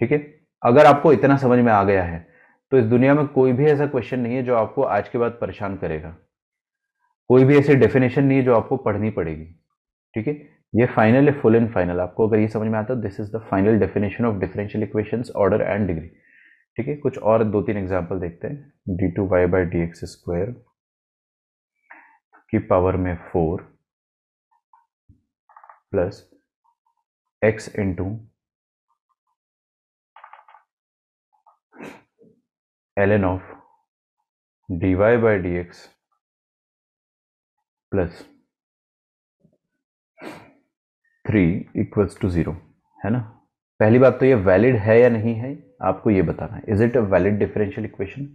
ठीक है अगर आपको इतना समझ में आ गया है तो इस दुनिया में कोई भी ऐसा क्वेश्चन नहीं है जो आपको आज के बाद परेशान करेगा कोई भी ऐसी डेफिनेशन नहीं है जो आपको पढ़नी पड़ेगी ठीक है ये फाइनल है फुल एंड फाइनल आपको अगर ये समझ में आता है this is the final definition of differential equation order and degree ठीक है कुछ और दो तीन एग्जाम्पल देखते हैं d two Y by D x square की पावर में four plus x into l n of d Y by D x plus three equals to zero है ना पहली बात तो ये वैलिड है या नहीं है आपको ये बताना है is it a valid differential equation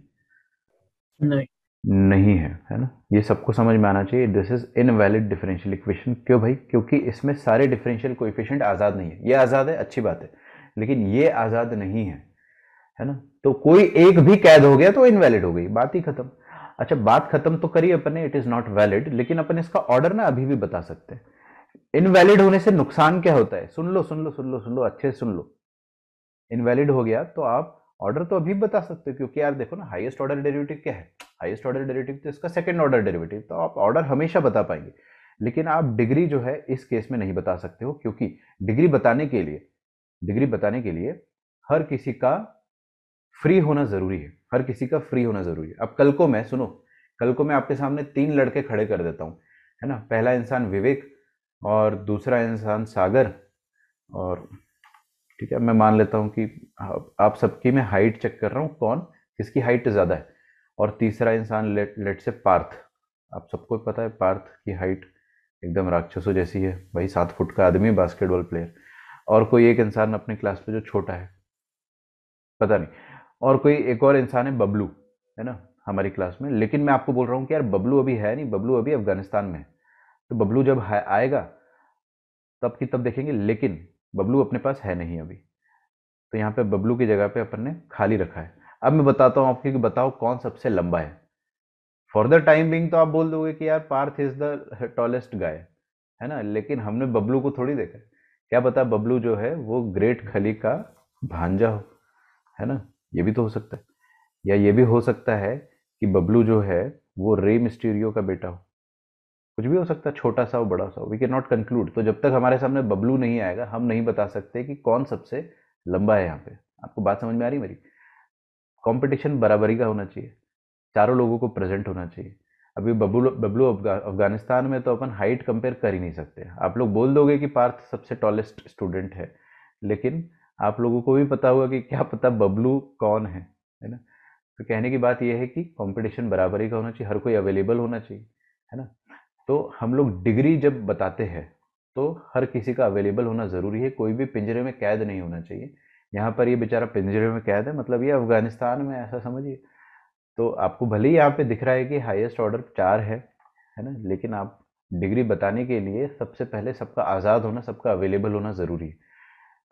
नहीं नहीं है है ना ये सबको समझ में आना चाहिए this is invalid differential equation क्यों भाई क्योंकि इसमें सारे डिफरेंशियल कोएफिशिएंट आज़ाद नहीं है ये आज़ाद है अच्छी बात है लेकिन ये आज़ाद नहीं है है ना तो कोई एक भी कैद हो गया तो इनवैलिड हो गई बात ही खत्म अच्छा बात खत्म तो करी अपने इट इज़ नॉट वैलिड लेकिन अपन इसका ऑर्डर ना अभी भी बता सकते हैं इनवैलिड होने से नुकसान क्या होता है सुन लो सुन लो सुन लो सुन लो अच्छे से सुन लो इनवैलिड हो गया तो आप ऑर्डर तो अभी बता सकते हो क्योंकि यार देखो ना हाईएस्ट ऑर्डर डेरिवेटिव क्या है हाईएस्ट ऑर्डर डेरिवेटिव तो इसका सेकंड ऑर्डर डेरिवेटिव तो आप ऑर्डर हमेशा बता पाएंगे लेकिन आप डिग्री जो है इस केस में नहीं बता सकते हो क्योंकि डिग्री बताने के लिए डिग्री बताने के लिए हर किसी का फ्री होना ज़रूरी है हर किसी का फ्री होना ज़रूरी है अब कल को मैं सुनो कल को मैं आपके सामने तीन लड़के खड़े कर देता हूँ है ना पहला इंसान विवेक और दूसरा इंसान सागर और ठीक है मैं मान लेता हूँ कि आप सबकी मैं हाइट चेक कर रहा हूँ कौन किसकी हाइट ज़्यादा है और तीसरा इंसान लेट लेट से पार्थ आप सबको पता है पार्थ की हाइट एकदम राक्षसों जैसी है भाई सात फुट का आदमी बास्केटबॉल प्लेयर और कोई एक इंसान अपने क्लास में जो छोटा है पता नहीं और कोई एक और इंसान है बबलू है ना हमारी क्लास में लेकिन मैं आपको बोल रहा हूँ कि यार बबलू अभी है नहीं बबलू अभी अफगानिस्तान में है तो बबलू जब आएगा तब की तब देखेंगे लेकिन बबलू अपने पास है नहीं अभी तो यहाँ पे बबलू की जगह पे अपन ने खाली रखा है अब मैं बताता हूँ आपकी कि बताओ कौन सबसे लंबा है फॉर द टाइम बिंग तो आप बोल दोगे कि यार Parth is the tallest guy है ना लेकिन हमने बबलू को थोड़ी देखा है क्या पता बबलू जो है वो ग्रेट खली का भांजा हो है ना ये भी तो हो सकता है या ये भी हो सकता है कि बबलू जो है वो रे मिस्टीरियो का बेटा हो कुछ भी हो सकता है छोटा सा हो बड़ा सा हो वी कैन नॉट कंक्लूड तो जब तक हमारे सामने बबलू नहीं आएगा हम नहीं बता सकते कि कौन सबसे लंबा है यहाँ पे आपको बात समझ में आ रही मेरी कंपटीशन बराबरी का होना चाहिए चारों लोगों को प्रेजेंट होना चाहिए अभी बबलू बबलू अफगानिस्तान में तो अपन हाइट कंपेयर कर ही नहीं सकते आप लोग बोल दोगे कि पार्थ सबसे टॉलेस्ट स्टूडेंट है लेकिन आप लोगों को भी पता होगा कि क्या पता बबलू कौन है है ना तो कहने की बात यह है कि कंपटीशन बराबरी का होना चाहिए हर कोई अवेलेबल होना चाहिए है ना तो हम लोग डिग्री जब बताते हैं तो हर किसी का अवेलेबल होना ज़रूरी है कोई भी पिंजरे में कैद नहीं होना चाहिए यहाँ पर ये बेचारा पिंजरे में कैद है मतलब ये अफ़गानिस्तान में ऐसा समझिए तो आपको भले ही यहाँ पे दिख रहा है कि हाईएस्ट ऑर्डर चार है है ना लेकिन आप डिग्री बताने के लिए सबसे पहले सबका आज़ाद होना सबका अवेलेबल होना ज़रूरी है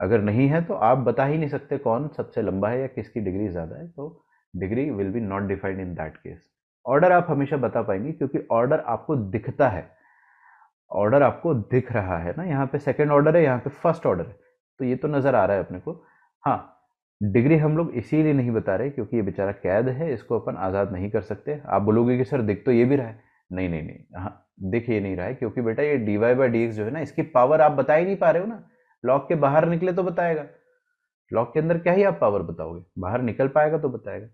अगर नहीं है तो आप बता ही नहीं सकते कौन सबसे लंबा है या किसकी डिग्री ज़्यादा है तो degree will be not defined in that case order आप हमेशा बता पाएंगे क्योंकि ऑर्डर आपको दिखता है ऑर्डर आपको दिख रहा है ना यहाँ पे सेकेंड ऑर्डर है यहाँ पे फर्स्ट ऑर्डर है तो ये तो नज़र आ रहा है अपने को हाँ डिग्री हम लोग इसीलिए नहीं बता रहे क्योंकि ये बेचारा कैद है इसको अपन आज़ाद नहीं कर सकते आप बोलोगे कि सर दिख तो ये भी रहा है नहीं नहीं नहीं हाँ दिख ये नहीं रहा है क्योंकि बेटा ये d Y by D x जो है ना इसकी पावर आप बता ही नहीं पा रहे हो ना लॉक के बाहर निकले तो बताएगा लॉक के अंदर क्या ही आप पावर बताओगे बाहर निकल पाएगा तो बताएगा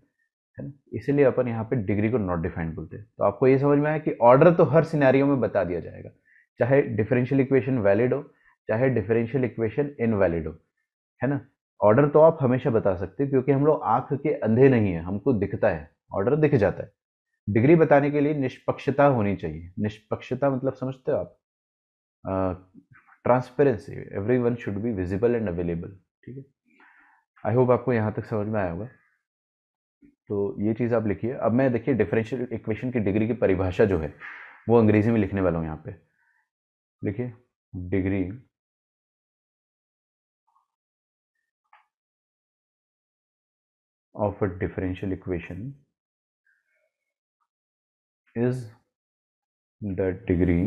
है ना इसीलिए अपन यहाँ पे डिग्री को नॉट डिफाइंड बोलते हैं तो आपको ये समझ में आया कि ऑर्डर तो हर सिनेरियो में बता दिया जाएगा चाहे डिफरेंशियल इक्वेशन वैलिड हो चाहे डिफरेंशियल इक्वेशन इनवैलिड हो है ना ऑर्डर तो आप हमेशा बता सकते हैं क्योंकि हम लोग आंख के अंधे नहीं है हमको दिखता है ऑर्डर दिख जाता है डिग्री बताने के लिए निष्पक्षता होनी चाहिए निष्पक्षता मतलब समझते हो आप transparency everyone should be visible and available ठीक है आई होप आपको यहाँ तक समझ में आया होगा तो ये चीज़ आप लिखिए अब मैं देखिए डिफरेंशियल इक्वेशन की डिग्री की परिभाषा जो है वो अंग्रेजी में लिखने वाला हूँ यहाँ पे लिखिए degree of a differential equation is the degree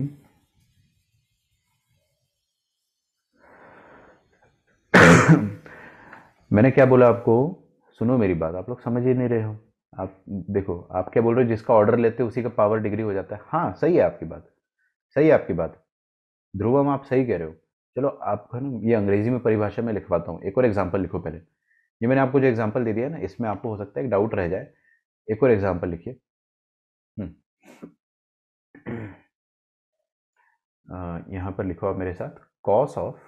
मैंने क्या बोला आपको सुनो मेरी बात आप लोग समझ ही नहीं रहे हो आप देखो आप क्या बोल रहे हो जिसका ऑर्डर लेते हो उसी का पावर डिग्री हो जाता है हाँ सही है आपकी बात सही है आपकी बात ध्रुवम आप सही कह रहे हो चलो आप है ना ये अंग्रेजी में परिभाषा में लिखवाता हूँ एक और एग्जाम्पल लिखो पहले ये मैंने आपको जो एग्जाम्पल दे दिया ना इसमें आपको हो सकता है एक डाउट रह जाए एक और एग्जाम्पल लिखिए हम्म। यहाँ पर लिखो आप मेरे साथ cos of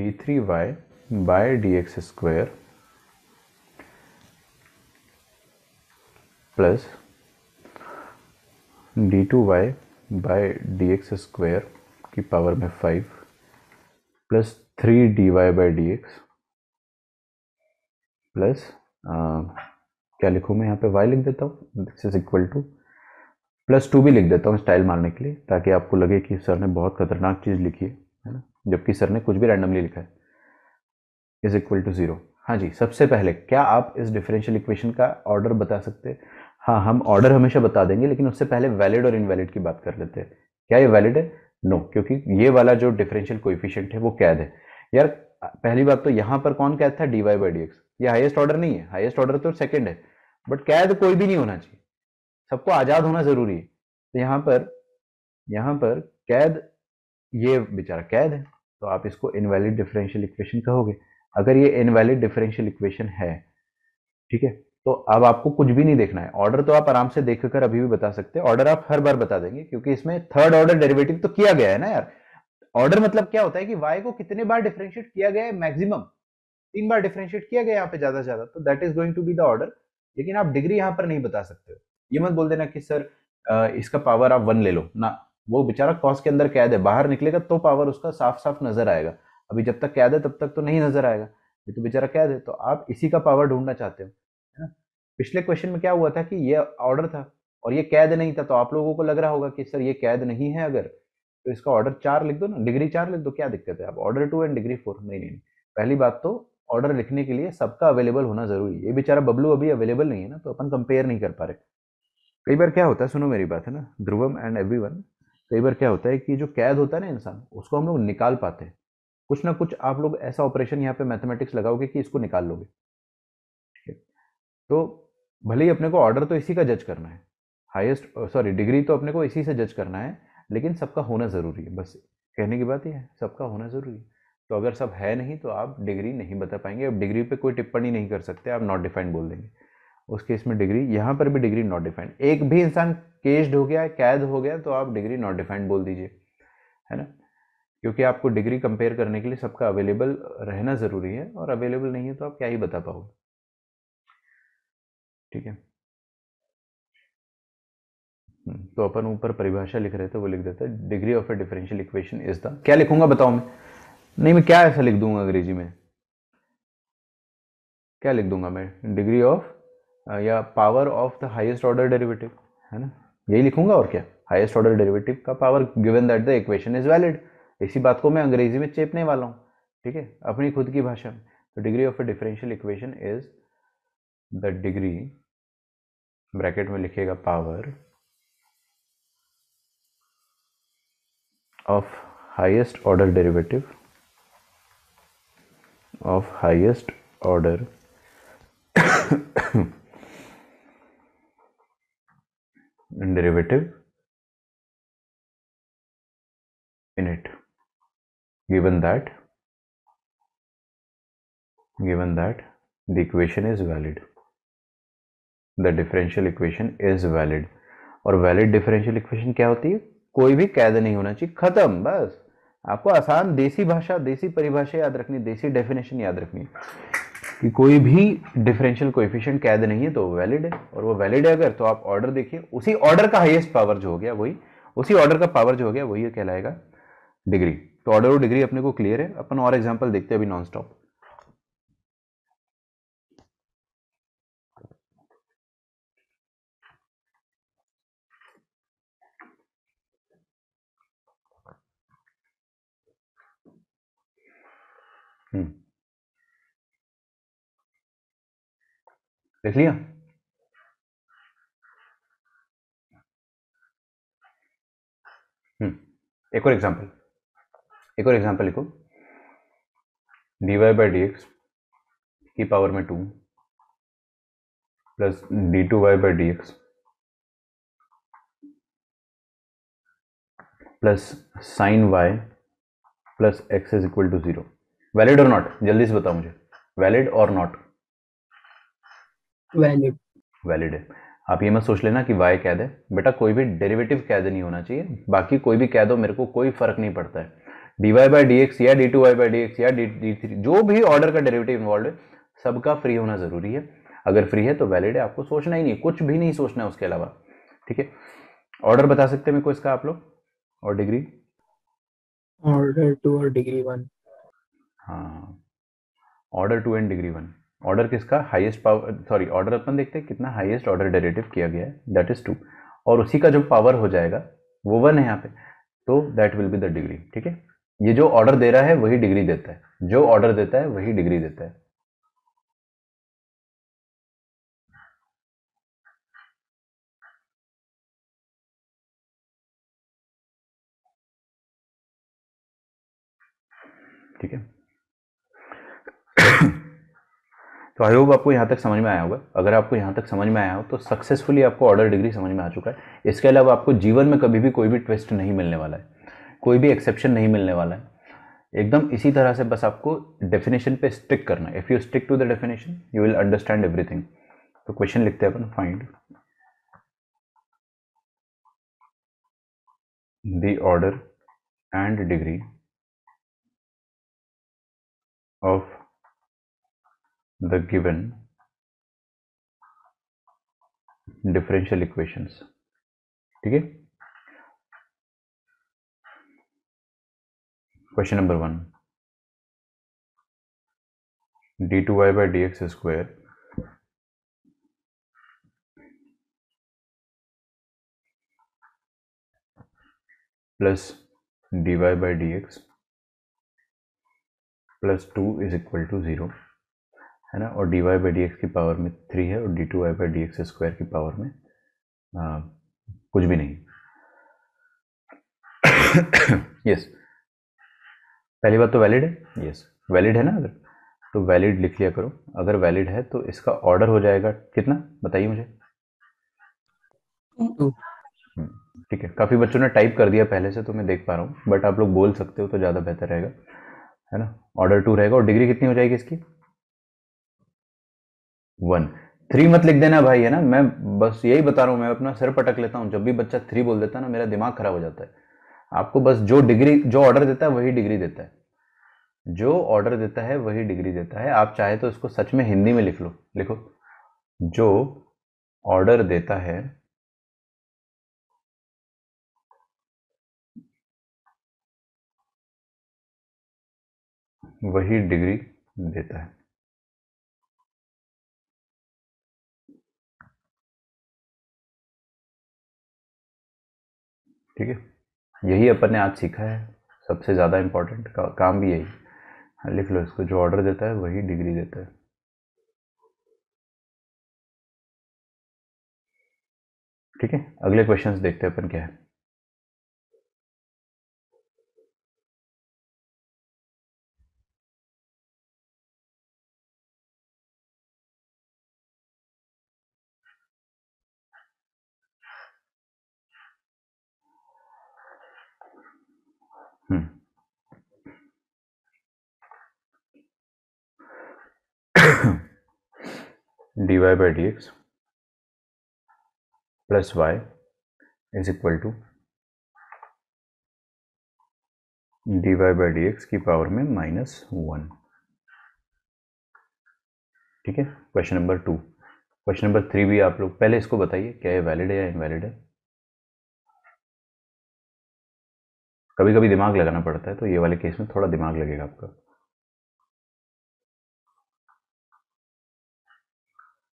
d three Y by D x square plus d two Y by D x square की पावर में five plus three d Y by D x plus क्या लिखूँ मैं यहाँ पे वाई लिख देता हूँ this is equal to plus two भी लिख देता हूँ स्टाइल मारने के लिए ताकि आपको लगे कि सर ने बहुत खतरनाक चीज़ लिखी है है ना जबकि सर ने कुछ भी रैंडमली लिखा है इज इक्वल टू ज़ीरो हाँ जी सबसे पहले क्या आप इस डिफरेंशियल इक्वेशन का ऑर्डर बता सकते हैं हाँ हम ऑर्डर हमेशा बता देंगे लेकिन उससे पहले वैलिड और इनवैलिड की बात कर लेते हैं क्या ये वैलिड है नो no, क्योंकि ये वाला जो डिफरेंशियल कोइफिशियंट है वो कैद है यार पहली बात तो यहां पर कौन कैद था d Y by D x ये हाइएस्ट ऑर्डर नहीं है हाइएस्ट ऑर्डर तो सेकेंड है बट कैद कोई भी नहीं होना चाहिए सबको आज़ाद होना ज़रूरी है तो यहाँ पर यहां पर कैद ये बेचारा कैद है तो आप इसको इनवैलिड डिफरेंशियल इक्वेशन कहोगे अगर ये इनवैलिड डिफरेंशियल इक्वेशन है ठीक है तो अब आपको कुछ भी नहीं देखना है ऑर्डर तो आप आराम से देखकर अभी भी बता सकते हैं ऑर्डर आप हर बार बता देंगे क्योंकि इसमें थर्ड ऑर्डर डेरिवेटिव तो किया गया है ना यार ऑर्डर मतलब क्या होता है कि वाई को कितने बार डिफ्रेंशिएट किया गया है मैक्सिमम तीन बार डिफ्रेंशिएट किया गया यहाँ पे ज्यादा से ज्यादा तो that is going to be the order लेकिन आप डिग्री यहाँ पर नहीं बता सकते हो ये मत बोल देना कि सर इसका पावर आप वन ले लो ना वो बेचारा कॉस के अंदर कैद है बाहर निकलेगा तो पावर उसका साफ साफ नजर आएगा अभी जब तक कैद है तब तक तो नहीं नजर आएगा ये तो बेचारा कैद है तो आप इसी का पावर ढूंढना चाहते हो पिछले क्वेश्चन में क्या हुआ था कि ये ऑर्डर था और ये कैद नहीं था तो आप लोगों को लग रहा होगा कि सर ये कैद नहीं है अगर तो इसका ऑर्डर चार लिख दो ना डिग्री चार लिख दो क्या दिक्कत है आप order two and degree four नहीं नहीं पहली बात तो ऑर्डर लिखने के लिए सबका अवेलेबल होना जरूरी है ये बेचारा बबलू अभी अवेलेबल नहीं है ना तो अपन कंपेयर नहीं कर पा रहे कई बार क्या होता है सुनो मेरी बात है ना ध्रुवम एंड एवरी कई बार क्या होता है कि जो कैद होता है ना इंसान उसको हम लोग निकाल पाते हैं कुछ ना कुछ आप लोग ऐसा ऑपरेशन यहाँ पे मैथमेटिक्स लगाओगे कि इसको निकाल लोगे ठीक है तो भले ही अपने को ऑर्डर तो इसी का जज करना है हाईएस्ट सॉरी डिग्री तो अपने को इसी से जज करना है लेकिन सबका होना ज़रूरी है बस कहने की बात यह है सबका होना ज़रूरी है तो अगर सब है नहीं तो आप डिग्री नहीं बता पाएंगे आप डिग्री पे कोई टिप्पणी नहीं कर सकते आप नॉट डिफाइंड बोल देंगे उस केस में डिग्री यहाँ पर भी डिग्री नॉट डिफाइंड एक भी इंसान केस्ड हो गया कैद हो गया तो आप डिग्री नॉट डिफाइंड बोल दीजिए है ना क्योंकि आपको डिग्री कंपेयर करने के लिए सबका अवेलेबल रहना ज़रूरी है और अवेलेबल नहीं है तो आप क्या ही बता पाओगे ठीक है हम्म, तो अपन ऊपर परिभाषा लिख रहे थे वो लिख देते हैं degree of a differential equation is the क्या लिखूंगा बताओ मैं नहीं मैं क्या ऐसा लिख दूंगा अंग्रेजी में क्या लिख दूंगा मैं डिग्री ऑफ या power of the highest order derivative है ना यही लिखूंगा और क्या हाईएस्ट ऑर्डर डेरिवेटिव का power given that the equation is valid इसी बात को मैं अंग्रेजी में चेपने वाला हूँ ठीक है अपनी खुद की भाषा में तो degree of a differential equation is the degree bracket में लिखिएगा power of highest order derivative of highest order derivative in it given that given that the equation is valid the differential equation is valid और valid differential equation क्या होती है कोई भी कैद नहीं होना चाहिए खत्म बस आपको आसान देसी भाषा देसी परिभाषा याद रखनी देसी डेफिनेशन याद रखनी कि कोई भी डिफरेंशियल कोएफिशिएंट कैद नहीं है तो वैलिड है और वो वैलिड है अगर तो आप ऑर्डर देखिए उसी ऑर्डर का हाईएस्ट पावर जो हो गया वही उसी ऑर्डर का पावर जो हो गया वही कहलाएगा डिग्री तो ऑर्डर और डिग्री अपने को क्लियर है अपन और एग्जाम्पल देखते हैं अभी नॉन स्टॉप हम्म। देख लिया हम्म, एक और एग्जांपल एक और एग्जांपल लिखो d Y by D x की पावर में two plus d two Y by D x plus sine y plus x is equal to zero valid और नॉट जल्दी से बताओ मुझे वैलिड और नॉट वैलिड वैलिड है आप ये मत सोच लेना कि वाई कैद है बेटा कोई भी डेरिवेटिव कैद नहीं होना चाहिए बाकी कोई भी कैद हो मेरे को कोई फर्क नहीं पड़ता है D Y by D x या d two Y by D x या डी डी थ्री जो भी ऑर्डर का डेरिवेटिव इन्वॉल्व है सबका फ्री होना ज़रूरी है अगर फ्री है तो वैलिड है आपको सोचना ही नहीं कुछ भी नहीं सोचना है उसके अलावा ठीक है ऑर्डर बता सकते हैं मेरे को इसका आप लोग और डिग्री ऑर्डर टू और डिग्री वन हाँ order two and degree one order किसका हाईएस्ट पावर सॉरी ऑर्डर अपन देखते हैं कितना हाईएस्ट ऑर्डर डेरेटिव किया गया है दैट इज़ टू और उसी का जो पावर हो जाएगा वो वन है यहाँ पे तो that will be the degree ठीक है ये जो ऑर्डर दे रहा है वही डिग्री देता है जो ऑर्डर देता है वही डिग्री देता है ठीक है तो आई होप आपको यहाँ तक समझ में आया होगा अगर आपको यहाँ तक समझ में आया हो तो सक्सेसफुली आपको ऑर्डर डिग्री समझ में आ चुका है इसके अलावा आपको जीवन में कभी भी कोई भी ट्विस्ट नहीं मिलने वाला है कोई भी एक्सेप्शन नहीं मिलने वाला है एकदम इसी तरह से बस आपको डेफिनेशन पे स्टिक करना है if you stick to the definition you will understand everything तो क्वेश्चन लिखते हैं अपन find the order and degree of the given differential equations okay question number one d2y by dx square plus dy by dx plus 2 is equal to 0 है ना और d Y by D x की power में three है और d two Y by D x square की power में आ, कुछ भी नहीं यस पहली बात तो वैलिड है यस वैलिड है ना अगर तो वैलिड लिख लिया करो अगर वैलिड है तो इसका ऑर्डर हो जाएगा कितना बताइए मुझे हम्म, ठीक है काफ़ी बच्चों ने टाइप कर दिया पहले से तो मैं देख पा रहा हूँ बट आप लोग बोल सकते हो तो ज़्यादा बेहतर रहेगा है ना ऑर्डर टू रहेगा और डिग्री कितनी हो जाएगी इसकी वन थ्री मत लिख देना भाई है ना मैं बस यही बता रहा हूँ मैं अपना सर पटक लेता हूँ जब भी बच्चा थ्री बोल देता है ना मेरा दिमाग खराब हो जाता है आपको बस जो डिग्री जो ऑर्डर देता है वही डिग्री देता है जो ऑर्डर देता है वही डिग्री देता है आप चाहे तो इसको सच में हिंदी में लिख लो लिखो जो ऑर्डर देता है वही डिग्री देता है ठीक है यही अपन ने आज सीखा है सबसे ज़्यादा इम्पोर्टेंट का, काम भी यही लिख लो इसको जो ऑर्डर देता है वही डिग्री देता है ठीक है अगले क्वेश्चंस देखते हैं अपन क्या है D Y by D x plus y is equal to d Y by D x की पावर में माइनस वन ठीक है question number two question number three भी आप लोग पहले इसको बताइए क्या ये वैलिड है या इनवैलिड है कभी कभी दिमाग लगाना पड़ता है तो ये वाले केस में थोड़ा दिमाग लगेगा आपका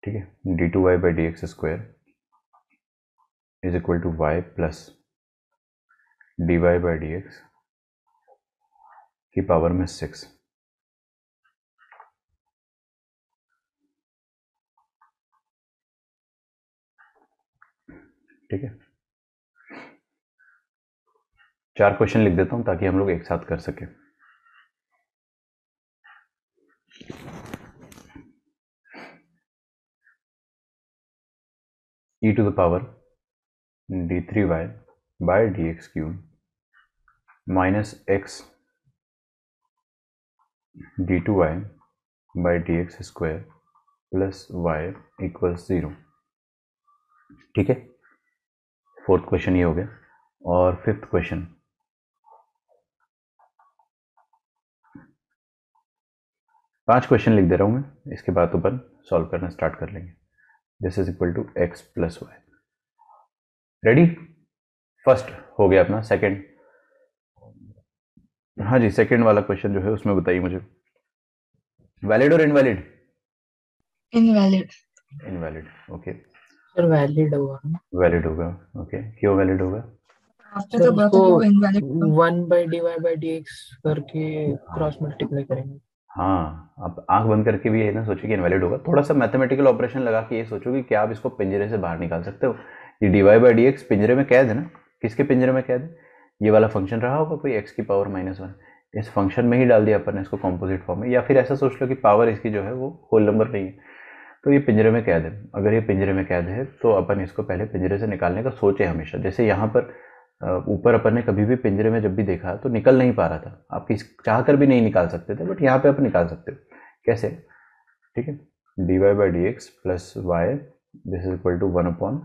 ठीक है d two Y by D x square is equal to y plus d Y by D x की पावर में सिक्स ठीक है चार क्वेश्चन लिख देता हूं ताकि हम लोग एक साथ कर सकें e to the power d3y by dx cube minus x d2y by dx square plus y equals zero ठीक है फोर्थ क्वेश्चन ये हो गया और फिफ्थ क्वेश्चन पांच क्वेश्चन लिख दे रहा हूँ मैं इसके बाद ऊपर सॉल्व करना स्टार्ट कर लेंगे this is equal to x plus y ready first हो गया अपना सेकेंड हाँ जी सेकेंड वाला क्वेश्चन जो है उसमें बताइए मुझे वैलिड और invalid invalid invalid okay sir valid होगा वैलिड होगा ओके क्यों वैलिड होगा आफ्टर द तो one by d by by D x करके क्रॉस मल्टीप्लाई करेंगे हाँ आप आंख बंद करके भी ये ना सोचो कि इनवैलिड होगा थोड़ा सा मैथमेटिकल ऑपरेशन लगा के ये सोचो कि क्या आप इसको पिंजरे से बाहर निकाल सकते हो ये d Y by D x पिंजरे में कैद है ना किसके पिंजरे में कैद है ये वाला फंक्शन रहा होगा कोई एक्स की पावर माइनस वन इस फंक्शन में ही डाल दिया अपन ने इसको कॉम्पोजिट फॉर्म में या फिर ऐसा सोच लो कि पावर इसकी जो है वो होल नंबर नहीं है तो ये पिंजरे में कैद है अगर ये पिंजरे में कैद है तो अपन इसको पहले पिंजरे से निकालने का सोचें हमेशा जैसे यहाँ पर ऊपर अपन ने कभी भी पिंजरे में जब भी देखा तो निकल नहीं पा रहा था आप किस चाह कर भी नहीं निकाल सकते थे बट यहाँ पे आप निकाल सकते हो कैसे ठीक है D Y by D x plus y this is equal to one upon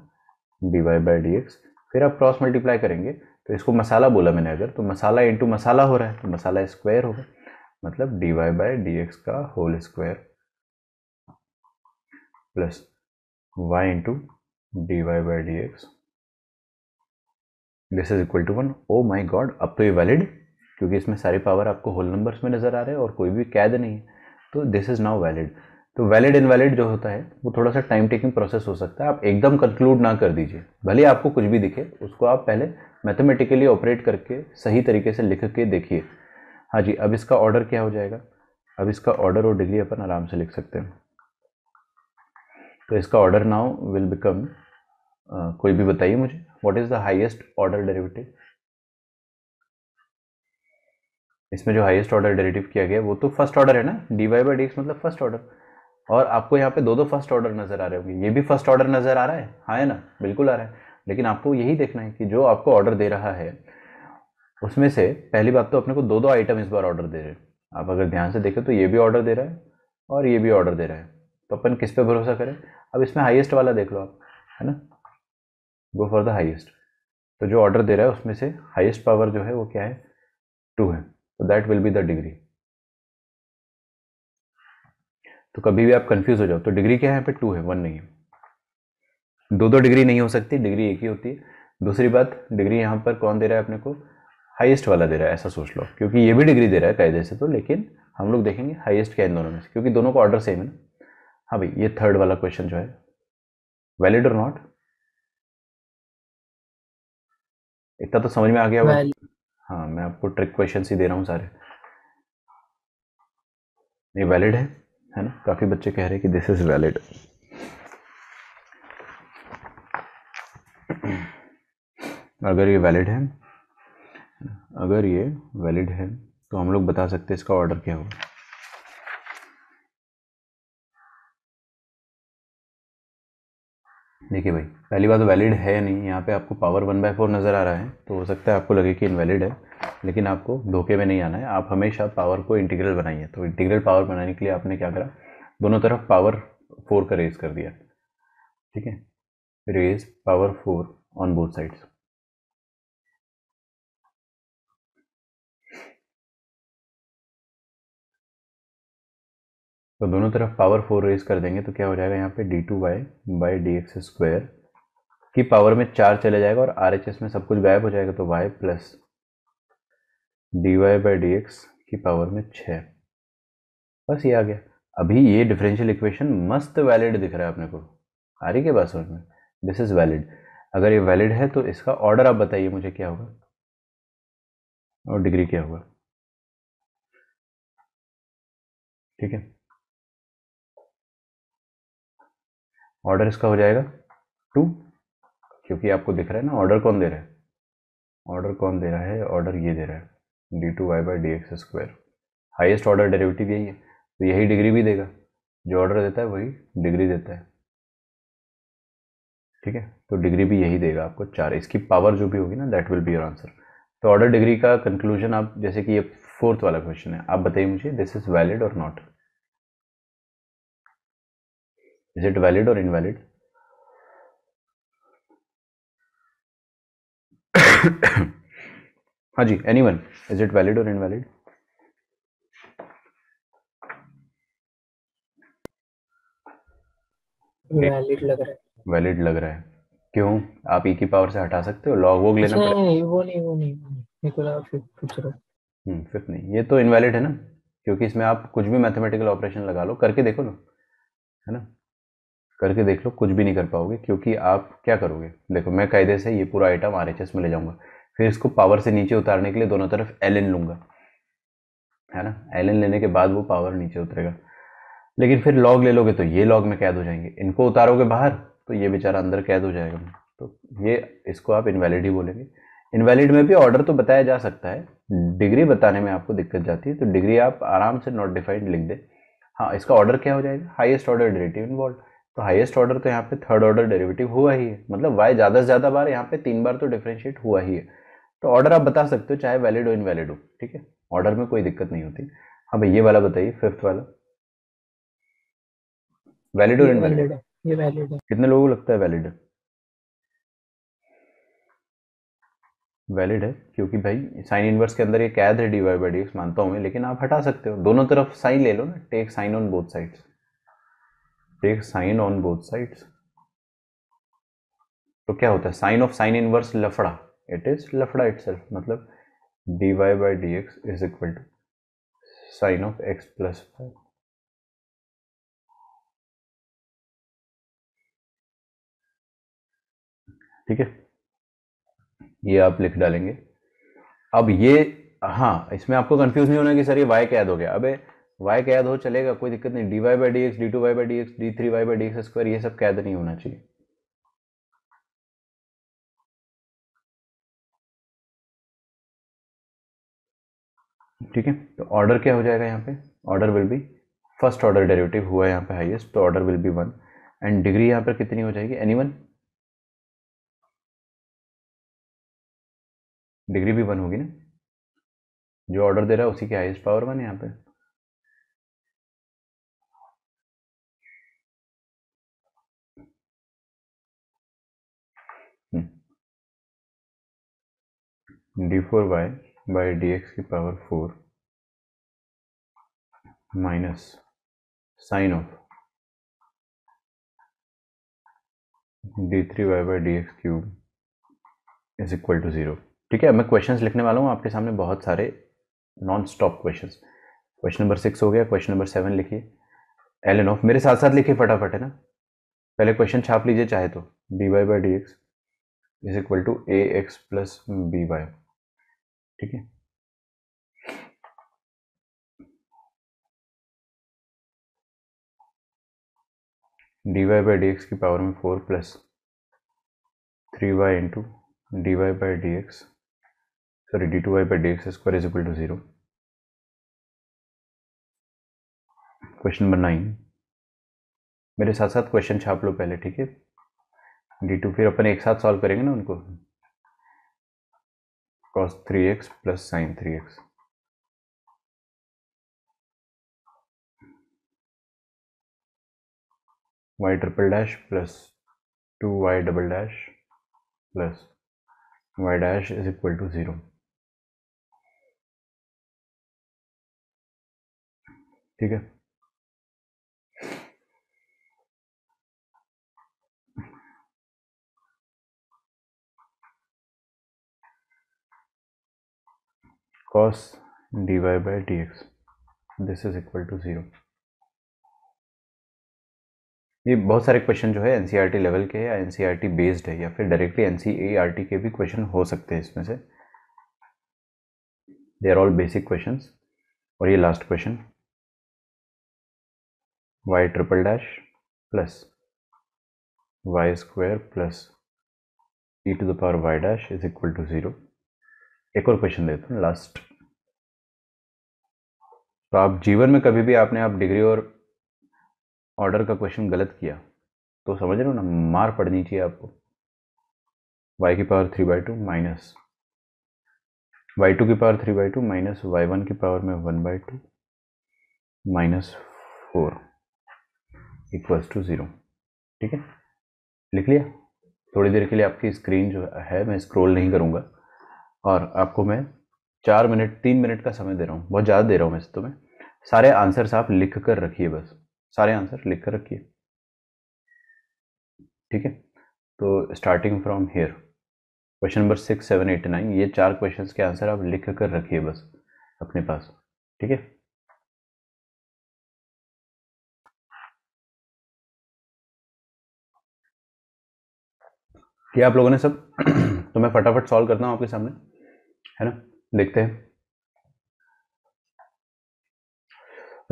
d Y by D x फिर आप क्रॉस मल्टीप्लाई करेंगे तो इसको मसाला बोला मैंने अगर तो मसाला इंटू मसाला हो रहा है तो मसाला स्क्वायर होगा मतलब d Y by D x का whole square plus y into d Y by D x this is equal to one oh my God अब तो ये वैलिड क्योंकि इसमें सारी पावर आपको होल नंबर्स में नज़र आ रहे हैं और कोई भी कैद नहीं है तो दिस इज़ नाउ वैलिड तो वैलिड इनवैलिड जो होता है वो थोड़ा सा टाइम टेकिंग प्रोसेस हो सकता है आप एकदम कंक्लूड ना कर दीजिए भले आपको कुछ भी दिखे उसको आप पहले मैथमेटिकली ऑपरेट करके सही तरीके से लिख के देखिए हाँ जी अब इसका ऑर्डर क्या हो जाएगा अब इसका ऑर्डर और डिग्री अपन आराम से लिख सकते हैं तो इसका ऑर्डर नाउ विल बिकम कोई भी बताइए मुझे what is the highest order derivative इसमें जो हाईएस्ट ऑर्डर डेरिवेटिव किया गया वो तो फर्स्ट ऑर्डर है ना d Y by D x मतलब फर्स्ट ऑर्डर और आपको यहाँ पे दो दो फर्स्ट ऑर्डर नजर आ रहे होंगे ये भी फर्स्ट ऑर्डर नजर आ रहा है हाँ है ना बिल्कुल आ रहा है लेकिन आपको यही देखना है कि जो आपको ऑर्डर दे रहा है उसमें से पहली बात तो अपने को दो दो आइटम इस बार ऑर्डर दे रहे हैं आप अगर ध्यान से देखें तो ये भी ऑर्डर दे रहा है और ये भी ऑर्डर दे रहा है तो अपन किस पे भरोसा करें अब इसमें हाईएस्ट वाला देख लो आप है ना गो फॉर द हाइएस्ट तो जो ऑर्डर दे रहा है उसमें से हाइएस्ट पावर जो है वो क्या है टू है तो that will be the degree तो कभी भी आप कंफ्यूज हो जाओ तो डिग्री क्या है यहाँ पे टू है वन नहीं है दो दो डिग्री नहीं हो सकती डिग्री एक ही होती है दूसरी बात डिग्री यहाँ पर कौन दे रहा है अपने को हाइएस्ट वाला दे रहा है ऐसा सोच लो क्योंकि ये भी डिग्री दे रहा है कायदे से तो लेकिन हम लोग देखेंगे हाइएस्ट क्या है इन दोनों में से क्योंकि दोनों का ऑर्डर सेम है ना हाँ भाई ये थर्ड वाला क्वेश्चन जो है वैलिड और नॉट इतना तो समझ में आ गया होगा हाँ मैं आपको ट्रिक क्वेश्चन ही दे रहा हूँ सारे ये वैलिड है है ना काफ़ी बच्चे कह रहे हैं कि दिस इज़ वैलिड अगर ये वैलिड है अगर ये वैलिड है तो हम लोग बता सकते हैं इसका ऑर्डर क्या होगा देखिए भाई पहली बात वैलिड तो है नहीं यहाँ पे आपको पावर वन बाई फोर नज़र आ रहा है तो हो सकता है आपको लगे कि इनवैलिड है लेकिन आपको धोखे में नहीं आना है आप हमेशा पावर को इंटीग्रल बनाइए तो इंटीग्रल पावर बनाने के लिए आपने क्या करा दोनों तरफ पावर फोर का रेज कर दिया ठीक है raise power four on both sides तो दोनों तरफ पावर फोर रेज कर देंगे तो क्या हो जाएगा यहाँ पे d two Y by D x square की पावर में चार चले जाएगा और आर एच एस में सब कुछ गायब हो जाएगा तो y plus d Y by D x की पावर में छः बस ये आ गया अभी ये डिफरेंशियल इक्वेशन मस्त वैलिड दिख रहा है अपने को आ रही के बात समझ में दिस इज़ वैलिड अगर ये वैलिड है तो इसका ऑर्डर आप बताइए मुझे क्या होगा और डिग्री क्या होगा ठीक है ऑर्डर इसका हो जाएगा टू क्योंकि आपको दिख रहा है ना ऑर्डर कौन दे रहा है ऑर्डर कौन दे रहा है ऑर्डर ये दे रहा है d two Y by D x square highest order derivative यही है तो यही डिग्री भी देगा जो ऑर्डर देता है वही डिग्री देता है ठीक है तो डिग्री भी यही देगा आपको चार इसकी पावर जो भी होगी ना that will be your answer तो ऑर्डर डिग्री का कंक्लूजन आप जैसे कि ये फोर्थ वाला क्वेश्चन है आप बताइए मुझे दिस इज़ वैलिड और not is it valid or invalid हाँ जी anyone is it valid और इनवैलिड वैलिड लग रहा है वैलिड लग रहा है क्यों आप ई e की पावर से हटा सकते हो लॉग वॉग लेना नहीं, नहीं वो नहीं वो नहीं ये फिफ्थ पूछ रहा हम्म, फिफ्थ नहीं ये तो इनवैलिड है ना क्योंकि इसमें आप कुछ भी मैथमेटिकल ऑपरेशन लगा लो करके देखो ना है ना करके देख लो कुछ भी नहीं कर पाओगे क्योंकि आप क्या करोगे देखो मैं कायदे से ये पूरा आइटम आर में ले जाऊँगा फिर इसको पावर से नीचे उतारने के लिए दोनों तरफ एल एन लूँगा है ना एल एन लेने के बाद वो पावर नीचे उतरेगा लेकिन फिर लॉग ले लोगे तो ये लॉग में कैद हो जाएंगे इनको उतारोगे बाहर तो ये बेचारा अंदर कैद हो जाएगा तो ये इसको आप इनवैलिड ही बोलेंगे इनवैलिड में भी ऑर्डर तो बताया जा सकता है डिग्री बताने में आपको दिक्कत जाती है तो डिग्री आप आराम से नॉट डिफाइंड लिख दें हाँ इसका ऑर्डर क्या हो जाएगा हाइएस्ट ऑर्डर डेरेटिव इन्वॉल्व तो हाईएस्ट ऑर्डर तो यहाँ पे थर्ड ऑर्डर डेरिवेटिव हुआ ही है मतलब वाई ज़्यादा से ज़्यादा बार यहाँ पे तीन बार तो डिफ्रेंशिएट हुआ ही है तो ऑर्डर आप बता सकते हो चाहे वैलिड हो इनवैलिड हो ठीक है ऑर्डर में कोई दिक्कत नहीं होती हाँ भाई ये वाला बताइए फिफ्थ वाला वैलिड और इनवैलिड ये वैलिड है कितने लोगों को लगता है वैलिड वैलिड है क्योंकि भाई साइन इनवर्स के अंदर ये कैद है D Y by D x मानता हूँ मैं लेकिन आप हटा सकते हो दोनों तरफ साइन ले लो ना take sine on both sides take sine on both sides तो क्या होता है साइन ऑफ साइन इनवर्स लफड़ा इट इज लफड़ा इट मतलब d Y by D x is equal to sine of x plus five ठीक है ये आप लिख डालेंगे अब ये हाँ इसमें आपको कंफ्यूज नहीं होना कि सर ये वाई कैद हो गया अबे वाई कैद हो चलेगा कोई दिक्कत नहीं d Y by D x d two Y by D x d three y by D x square ये सब कैद नहीं होना चाहिए ठीक है तो ऑर्डर क्या हो जाएगा यहाँ पे order will be first order derivative हुआ यहाँ पे हाईएस्ट तो order will be one and degree यहाँ पर कितनी हो जाएगी एनी वन डिग्री भी वन होगी ना जो ऑर्डर दे रहा है उसी की हाईएस्ट पावर वन यहाँ पे d four y by D x की power four minus sine of d three y by D x cube is equal to zero ठीक है मैं क्वेश्चंस लिखने वाला हूँ आपके सामने बहुत सारे non stop questions question number six हो गया क्वेश्चन नंबर सेवन लिखिए एल एन ऑफ मेरे साथ साथ लिखिए फटाफट है ना पहले क्वेश्चन छाप लीजिए चाहे तो d Y by D x is equal to a x plus b y ठीक है D Y by D x की पावर में four plus three y into d Y by D x sorry d two Y by D x square is equal to zero question number nine मेरे साथ साथ question छाप लो पहले ठीक है d to फिर अपन एक साथ सॉल्व करेंगे ना उनको cos 3x plus sin 3x. y triple dash plus 2y double dash plus y dash is equal to 0. ठीक है cos dy by dx this is equal to zero ये बहुत सारे क्वेश्चन जो है एन लेवल e के या N based e है या फिर डायरेक्टली एन e के भी क्वेश्चन हो सकते हैं इसमें से they are all basic question और ये last question y triple dash plus Y square plus e to the power y dash is equal to zero एक और क्वेश्चन देता हूँ लास्ट तो आप जीवन में कभी भी आपने आप डिग्री और ऑर्डर का क्वेश्चन गलत किया तो समझ रहे हो ना मार पड़नी चाहिए आपको वाई की power three by two minus y two की power three by two minus y one की पावर में one by two minus four equals to zero ठीक है लिख लिया थोड़ी देर के लिए आपकी स्क्रीन जो है मैं स्क्रॉल नहीं करूँगा और आपको मैं चार मिनट तीन मिनट का समय दे रहा हूँ बहुत ज़्यादा दे रहा हूँ मैं तो मैं सारे आंसर्स आप लिख कर रखिए बस सारे आंसर लिख कर रखिए ठीक है तो starting from here question number six seven eight nine ये चार क्वेश्चंस के आंसर आप लिख कर रखिए बस अपने पास ठीक है क्या आप लोगों ने सब तो मैं फटाफट सॉल्व करता हूँ आपके सामने है ना देखते हैं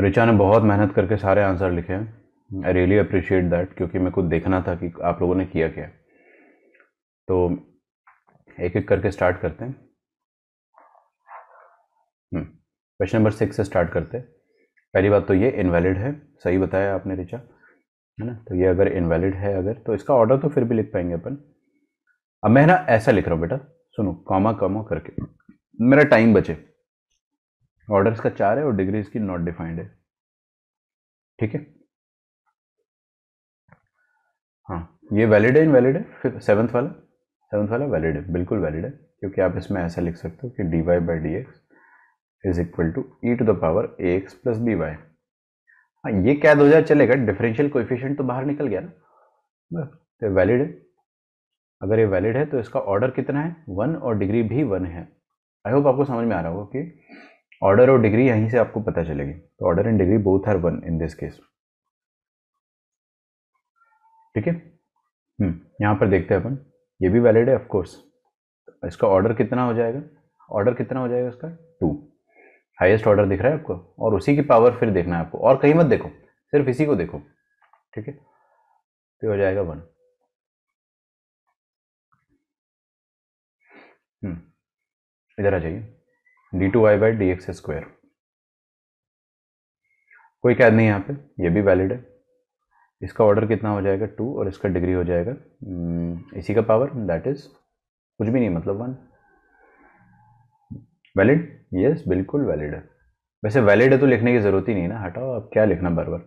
रिचा ने बहुत मेहनत करके सारे आंसर लिखे हैं आई रियली अप्रिशिएट दैट क्योंकि मेरे को देखना था कि आप लोगों ने किया क्या तो एक एक करके स्टार्ट करते हैं क्वेश्चन नंबर सिक्स से स्टार्ट करते हैं पहली बात तो ये इनवैलिड है सही बताया आपने रिचा है ना तो ये अगर इनवैलिड है अगर तो इसका ऑर्डर तो फिर भी लिख पाएंगे अपन अब मैं ना ऐसा लिख रहा हूँ बेटा सुनो कॉमा कॉमा करके मेरा टाइम बचे ऑर्डर्स का चार है और डिग्रीज की नॉट डिफाइंड है ठीक है हाँ ये वैलिड है इनवैलिड है फिर सेवन्थ वाला सेवन्थ वाला वैलिड है बिल्कुल वैलिड है क्योंकि आप इसमें ऐसा लिख सकते हो कि d Y by D x is equal to e to the power a x plus b y हाँ ये कैद हो जाए चलेगा डिफरेंशियल कोएफिशिएंट तो बाहर निकल गया ना बस वैलिड तो है अगर ये वैलिड है तो इसका ऑर्डर कितना है वन और डिग्री भी वन है आई होप आपको समझ में आ रहा होगा कि ऑर्डर और डिग्री यहीं से आपको पता चलेगी तो order and degree both are one in this case ठीक है हम्म, यहाँ पर देखते हैं अपन ये भी वैलिड है ऑफकोर्स इसका ऑर्डर कितना हो जाएगा ऑर्डर कितना हो जाएगा इसका टू हाईएस्ट ऑर्डर दिख रहा है आपको और उसी की पावर फिर देखना है आपको और कहीं मत देखो सिर्फ इसी को देखो ठीक है तो हो जाएगा वन इधर आ जाइए d two Y by D x square कोई कैद नहीं यहाँ पे ये भी वैलिड है इसका ऑर्डर कितना हो जाएगा टू और इसका डिग्री हो जाएगा हम्म, इसी का पावर दैट इज कुछ भी नहीं मतलब वन वैलिड यस बिल्कुल वैलिड है वैसे वैलिड है तो लिखने की ज़रूरत ही नहीं ना हटाओ अब क्या लिखना बार बार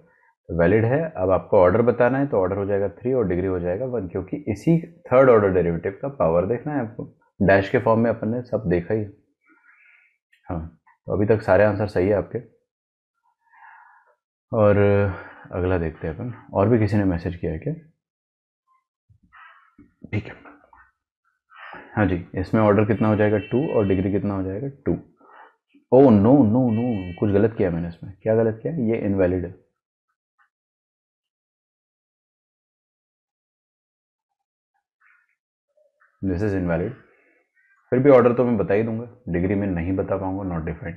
तो वैलिड है अब आपको ऑर्डर बताना है तो ऑर्डर हो जाएगा थ्री और डिग्री हो जाएगा वन क्योंकि इसी थर्ड ऑर्डर डेरिवेटिव का पावर देखना है आपको डैश के फॉर्म में अपन ने सब देखा ही हाँ तो अभी तक सारे आंसर सही है आपके और अगला देखते हैं अपन और भी किसी ने मैसेज किया है क्या ठीक है हाँ जी इसमें ऑर्डर कितना हो जाएगा टू और डिग्री कितना हो जाएगा two oh no no no कुछ गलत किया मैंने इसमें क्या गलत किया ये इनवैलिड है दिस इज इनवैलिड फिर भी ऑर्डर तो मैं बता ही दूंगा डिग्री में नहीं बता पाऊंगा नॉट डिफाइंड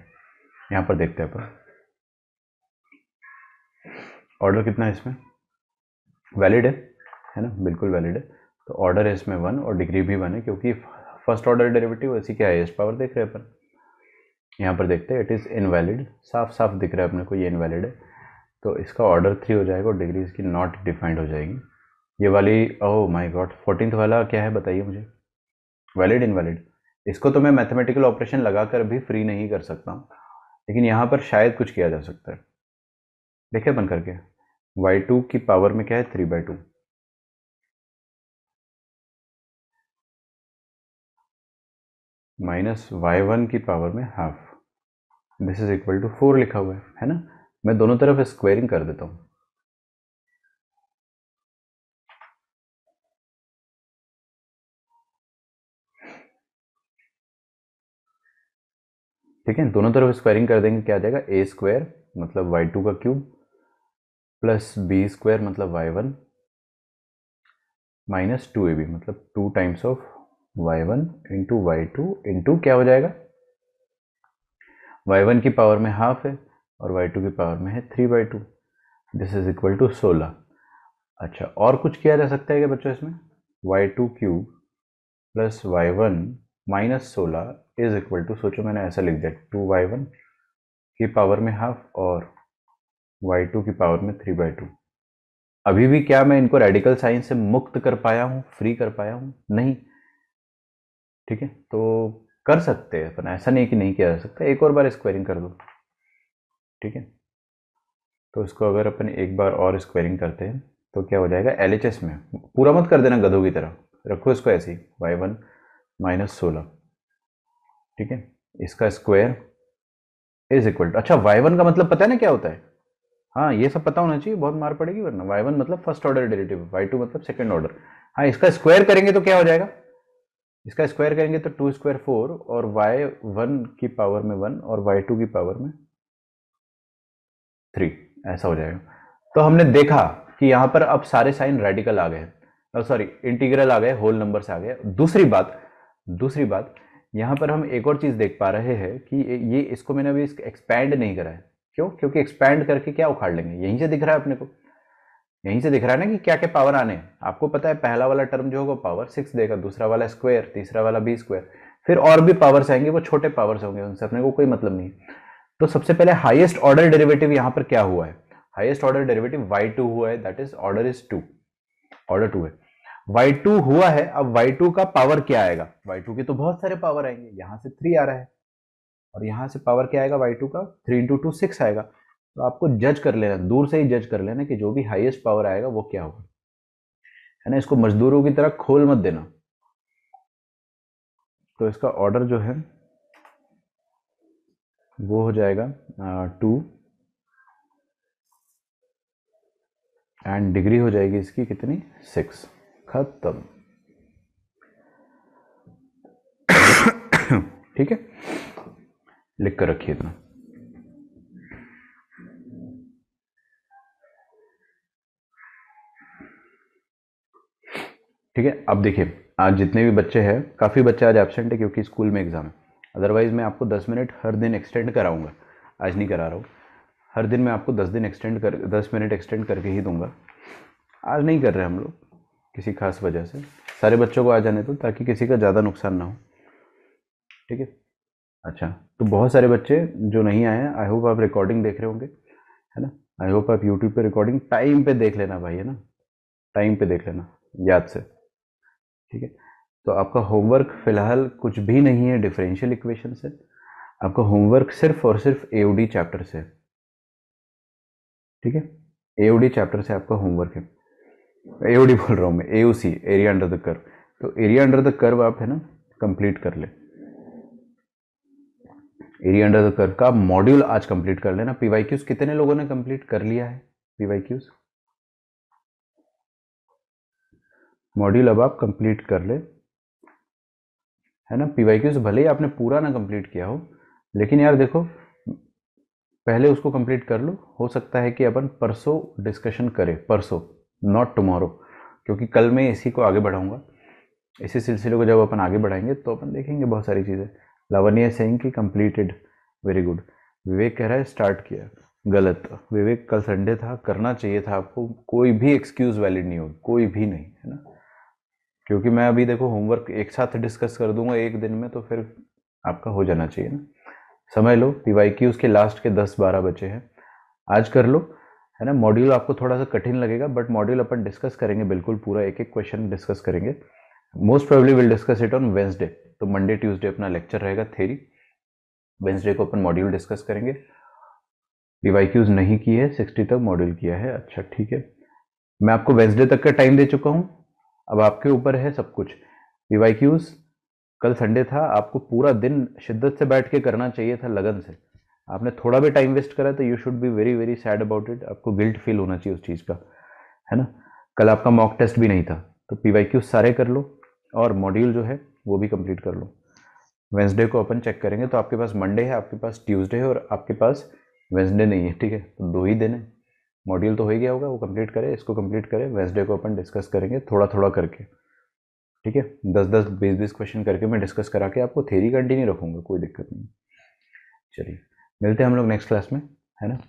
यहाँ पर देखते हैं पर ऑर्डर कितना है इसमें वैलिड है है ना बिल्कुल वैलिड है तो ऑर्डर है इसमें वन और डिग्री भी वन है क्योंकि फर्स्ट ऑर्डर डेरिवेटिव ऐसी क्या हाइएस्ट पावर देख रहे हैं अपन यहाँ पर देखते हैं इट इज़ इनवैलिड साफ साफ दिख रहा है अपने को ये इनवैलिड है तो इसका ऑर्डर थ्री हो जाएगा और डिग्री इसकी नॉट डिफाइंड हो जाएगी ये वाली ओह माय गॉड फोर्टीन वाला क्या है बताइए मुझे वैलिड इनवैलिड इसको तो मैं मैथमेटिकल ऑपरेशन लगाकर भी फ्री नहीं कर सकता हूँ लेकिन यहाँ पर शायद कुछ किया जा सकता है देखिए बन करके वाई टू की पावर में क्या है three by two minus y one की पावर में half this is equal to four लिखा हुआ है है ना मैं दोनों तरफ स्क्वायरिंग कर देता हूँ ठीक है दोनों तरफ स्क्वायरिंग कर देंगे क्या आ जाएगा ए स्क्वायर मतलब वाई टू का क्यूब प्लस बी स्क्वायर मतलब y one minus two a b मतलब two times of y one into y two into क्या हो जाएगा वाई वन की पावर में हाफ है और वाई टू की पावर में है three by two this is equal to सोलह अच्छा और कुछ किया जा सकता है क्या बच्चों इसमें y two cube plus y one minus सोलह इज इक्वल टू सोचो मैंने ऐसा लिख दिया टू वाई वन की पावर में हाफ और वाई टू की पावर में थ्री बाई टू अभी भी क्या मैं इनको रेडिकल साइंस से मुक्त कर पाया हूँ फ्री कर पाया हूँ नहीं ठीक है तो कर सकते हैं अपन ऐसा नहीं कि नहीं किया जा सकता एक और बार स्क्वायरिंग कर दो ठीक है तो इसको अगर अपन एक बार और स्क्वायरिंग करते हैं तो क्या हो जाएगा एल में पूरा मत कर देना गधों की तरह रखो इसको ऐसे ही वाई वन माइनस सोलह ठीक है इसका स्क्वायर इज इक्वल टू अच्छा वाई वन का मतलब पता है ना क्या होता है हाँ ये सब पता होना चाहिए बहुत मार पड़ेगी वरना वाई वन मतलब first order derivative y two मतलब सेकंड ऑर्डर हाँ इसका स्क्वायर करेंगे तो क्या हो जाएगा इसका स्क्वायर करेंगे तो टू स्क्वायर फोर और वाई वन की पावर में वन और वाई टू की पावर में थ्री ऐसा हो जाएगा तो हमने देखा कि यहाँ पर अब सारे साइन रेडिकल आ गए सॉरी इंटीग्रल oh, आ गए होल नंबर से आ गए दूसरी बात दूसरी बात यहाँ पर हम एक और चीज़ देख पा रहे हैं कि ये इसको मैंने अभी एक्सपैंड नहीं करा है क्यों क्योंकि एक्सपैंड करके क्या उखाड़ लेंगे यहीं से दिख रहा है अपने को यहीं से दिख रहा है ना कि क्या क्या पावर आने आपको पता है पहला वाला टर्म जो होगा पावर सिक्स देगा दूसरा वाला स्क्वायर तीसरा वाला बी स्क्वायर फिर और भी पावर्स आएंगे वो छोटे पावर्स होंगे उनसे अपने को कोई मतलब नहीं तो सबसे पहले हाइएस्ट ऑर्डर डेरेवेटिव यहाँ पर क्या हुआ है highest order derivative y two हुआ है that is order is two order two है y2 हुआ है अब y2 का पावर क्या आएगा y2 के तो बहुत सारे पावर आएंगे यहां से थ्री आ रहा है और यहां से पावर क्या आएगा y2 का थ्री इंटू टू सिक्स आएगा तो आपको जज कर लेना दूर से ही जज कर लेना कि जो भी हाईएस्ट पावर आएगा वो क्या होगा है ना इसको मजदूरों की तरह खोल मत देना तो इसका ऑर्डर जो है वो हो जाएगा टू एंड डिग्री हो जाएगी इसकी कितनी सिक्स खत्म ठीक है लिख कर रखिए इतना ठीक है अब देखिए आज जितने भी बच्चे हैं काफ़ी बच्चे आज एबसेंट है क्योंकि स्कूल में एग्ज़ाम है अदरवाइज़ मैं आपको 10 मिनट हर दिन एक्सटेंड कराऊंगा आज नहीं करा रहा हूँ हर दिन मैं आपको 10 दिन एक्सटेंड कर 10 मिनट एक्सटेंड करके ही दूंगा आज नहीं कर रहे हम लोग किसी खास वजह से सारे बच्चों को आ जाने दो ताकि किसी का ज़्यादा नुकसान ना हो ठीक है अच्छा तो बहुत सारे बच्चे जो नहीं आए हैं आई होप आप रिकॉर्डिंग देख रहे होंगे है ना आई होप आप यूट्यूब पे रिकॉर्डिंग टाइम पे देख लेना भाई है ना टाइम पे देख लेना याद से ठीक है तो आपका होमवर्क फ़िलहाल कुछ भी नहीं है डिफरेंशियल इक्वेशन से आपका होमवर्क सिर्फ और सिर्फ ए चैप्टर से ठीक है ए चैप्टर से आपका होमवर्क है एओडी बोल रहा हूँ मैं AOC area under the curve तो एरिया अंडर द कर्व आप है ना कंप्लीट कर ले एरिया अंडर द कर्व का मॉड्यूल आज कंप्लीट कर लेना पीवाई क्यूज कितने लोगों ने कंप्लीट कर लिया है पीवाई क्यूज मॉड्यूल अब आप कंप्लीट कर ले है ना पीवाई क्यूज भले ही आपने पूरा ना कंप्लीट किया हो लेकिन यार देखो पहले उसको कंप्लीट कर लो हो सकता है कि अपन परसों डिस्कशन करें परसों नॉट टमोरो क्योंकि कल मैं इसी को आगे बढ़ाऊंगा इसी सिलसिले को जब अपन आगे बढ़ाएंगे तो अपन देखेंगे बहुत सारी चीज़ें लवनीय सिंह की कंप्लीटेड वेरी गुड विवेक कह रहा है स्टार्ट किया गलत विवेक कल संडे था करना चाहिए था आपको कोई भी एक्सक्यूज़ वैलिड नहीं होगी कोई भी नहीं है ना क्योंकि मैं अभी देखो होमवर्क एक साथ डिस्कस कर दूंगा एक दिन में तो फिर आपका हो जाना चाहिए ना समय लो पी वाई की उसके लास्ट के दस बारह बचे हैं आज कर लो है ना मॉड्यूल आपको थोड़ा सा कठिन लगेगा बट मॉड्यूल अपन डिस्कस करेंगे बिल्कुल पूरा एक एक क्वेश्चन डिस्कस करेंगे most probably will discuss it on Wednesday तो मंडे ट्यूसडे अपना लेक्चर रहेगा थेरी वेंसडे को अपन मॉड्यूल डिस्कस करेंगे क्यूज नहीं की है सिक्सटी तक मॉड्यूल किया है अच्छा ठीक है मैं आपको वेंसडे तक का टाइम दे चुका हूँ अब आपके ऊपर है सब कुछ क्यूज कल संडे था आपको पूरा दिन शिद्दत से बैठ के करना चाहिए था लगन से आपने थोड़ा भी टाइम वेस्ट करा तो you should be very very sad about it आपको गिल्ट फील होना चाहिए उस चीज़ का है ना कल आपका मॉक टेस्ट भी नहीं था तो पी सारे कर लो और मॉड्यूल जो है वो भी कंप्लीट कर लो वेंसडे को अपन चेक करेंगे तो आपके पास मंडे है आपके पास ट्यूसडे है और आपके पास वेंसडे नहीं है ठीक है तो दो ही दिन है मॉड्यूल तो हो ही गया होगा वो कंप्लीट करें इसको कंप्लीट करें वेंसडे को अपन डिस्कस करेंगे थोड़ा थोड़ा करके ठीक है दस दस बीस बीस क्वेश्चन करके मैं डिस्कस करा के आपको थेरी कंटिन्यू रखूँगा कोई दिक्कत नहीं चलिए मिलते हैं हम लोग नेक्स्ट क्लास में है ना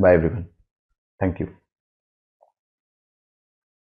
बाय एवरीवन थैंक यू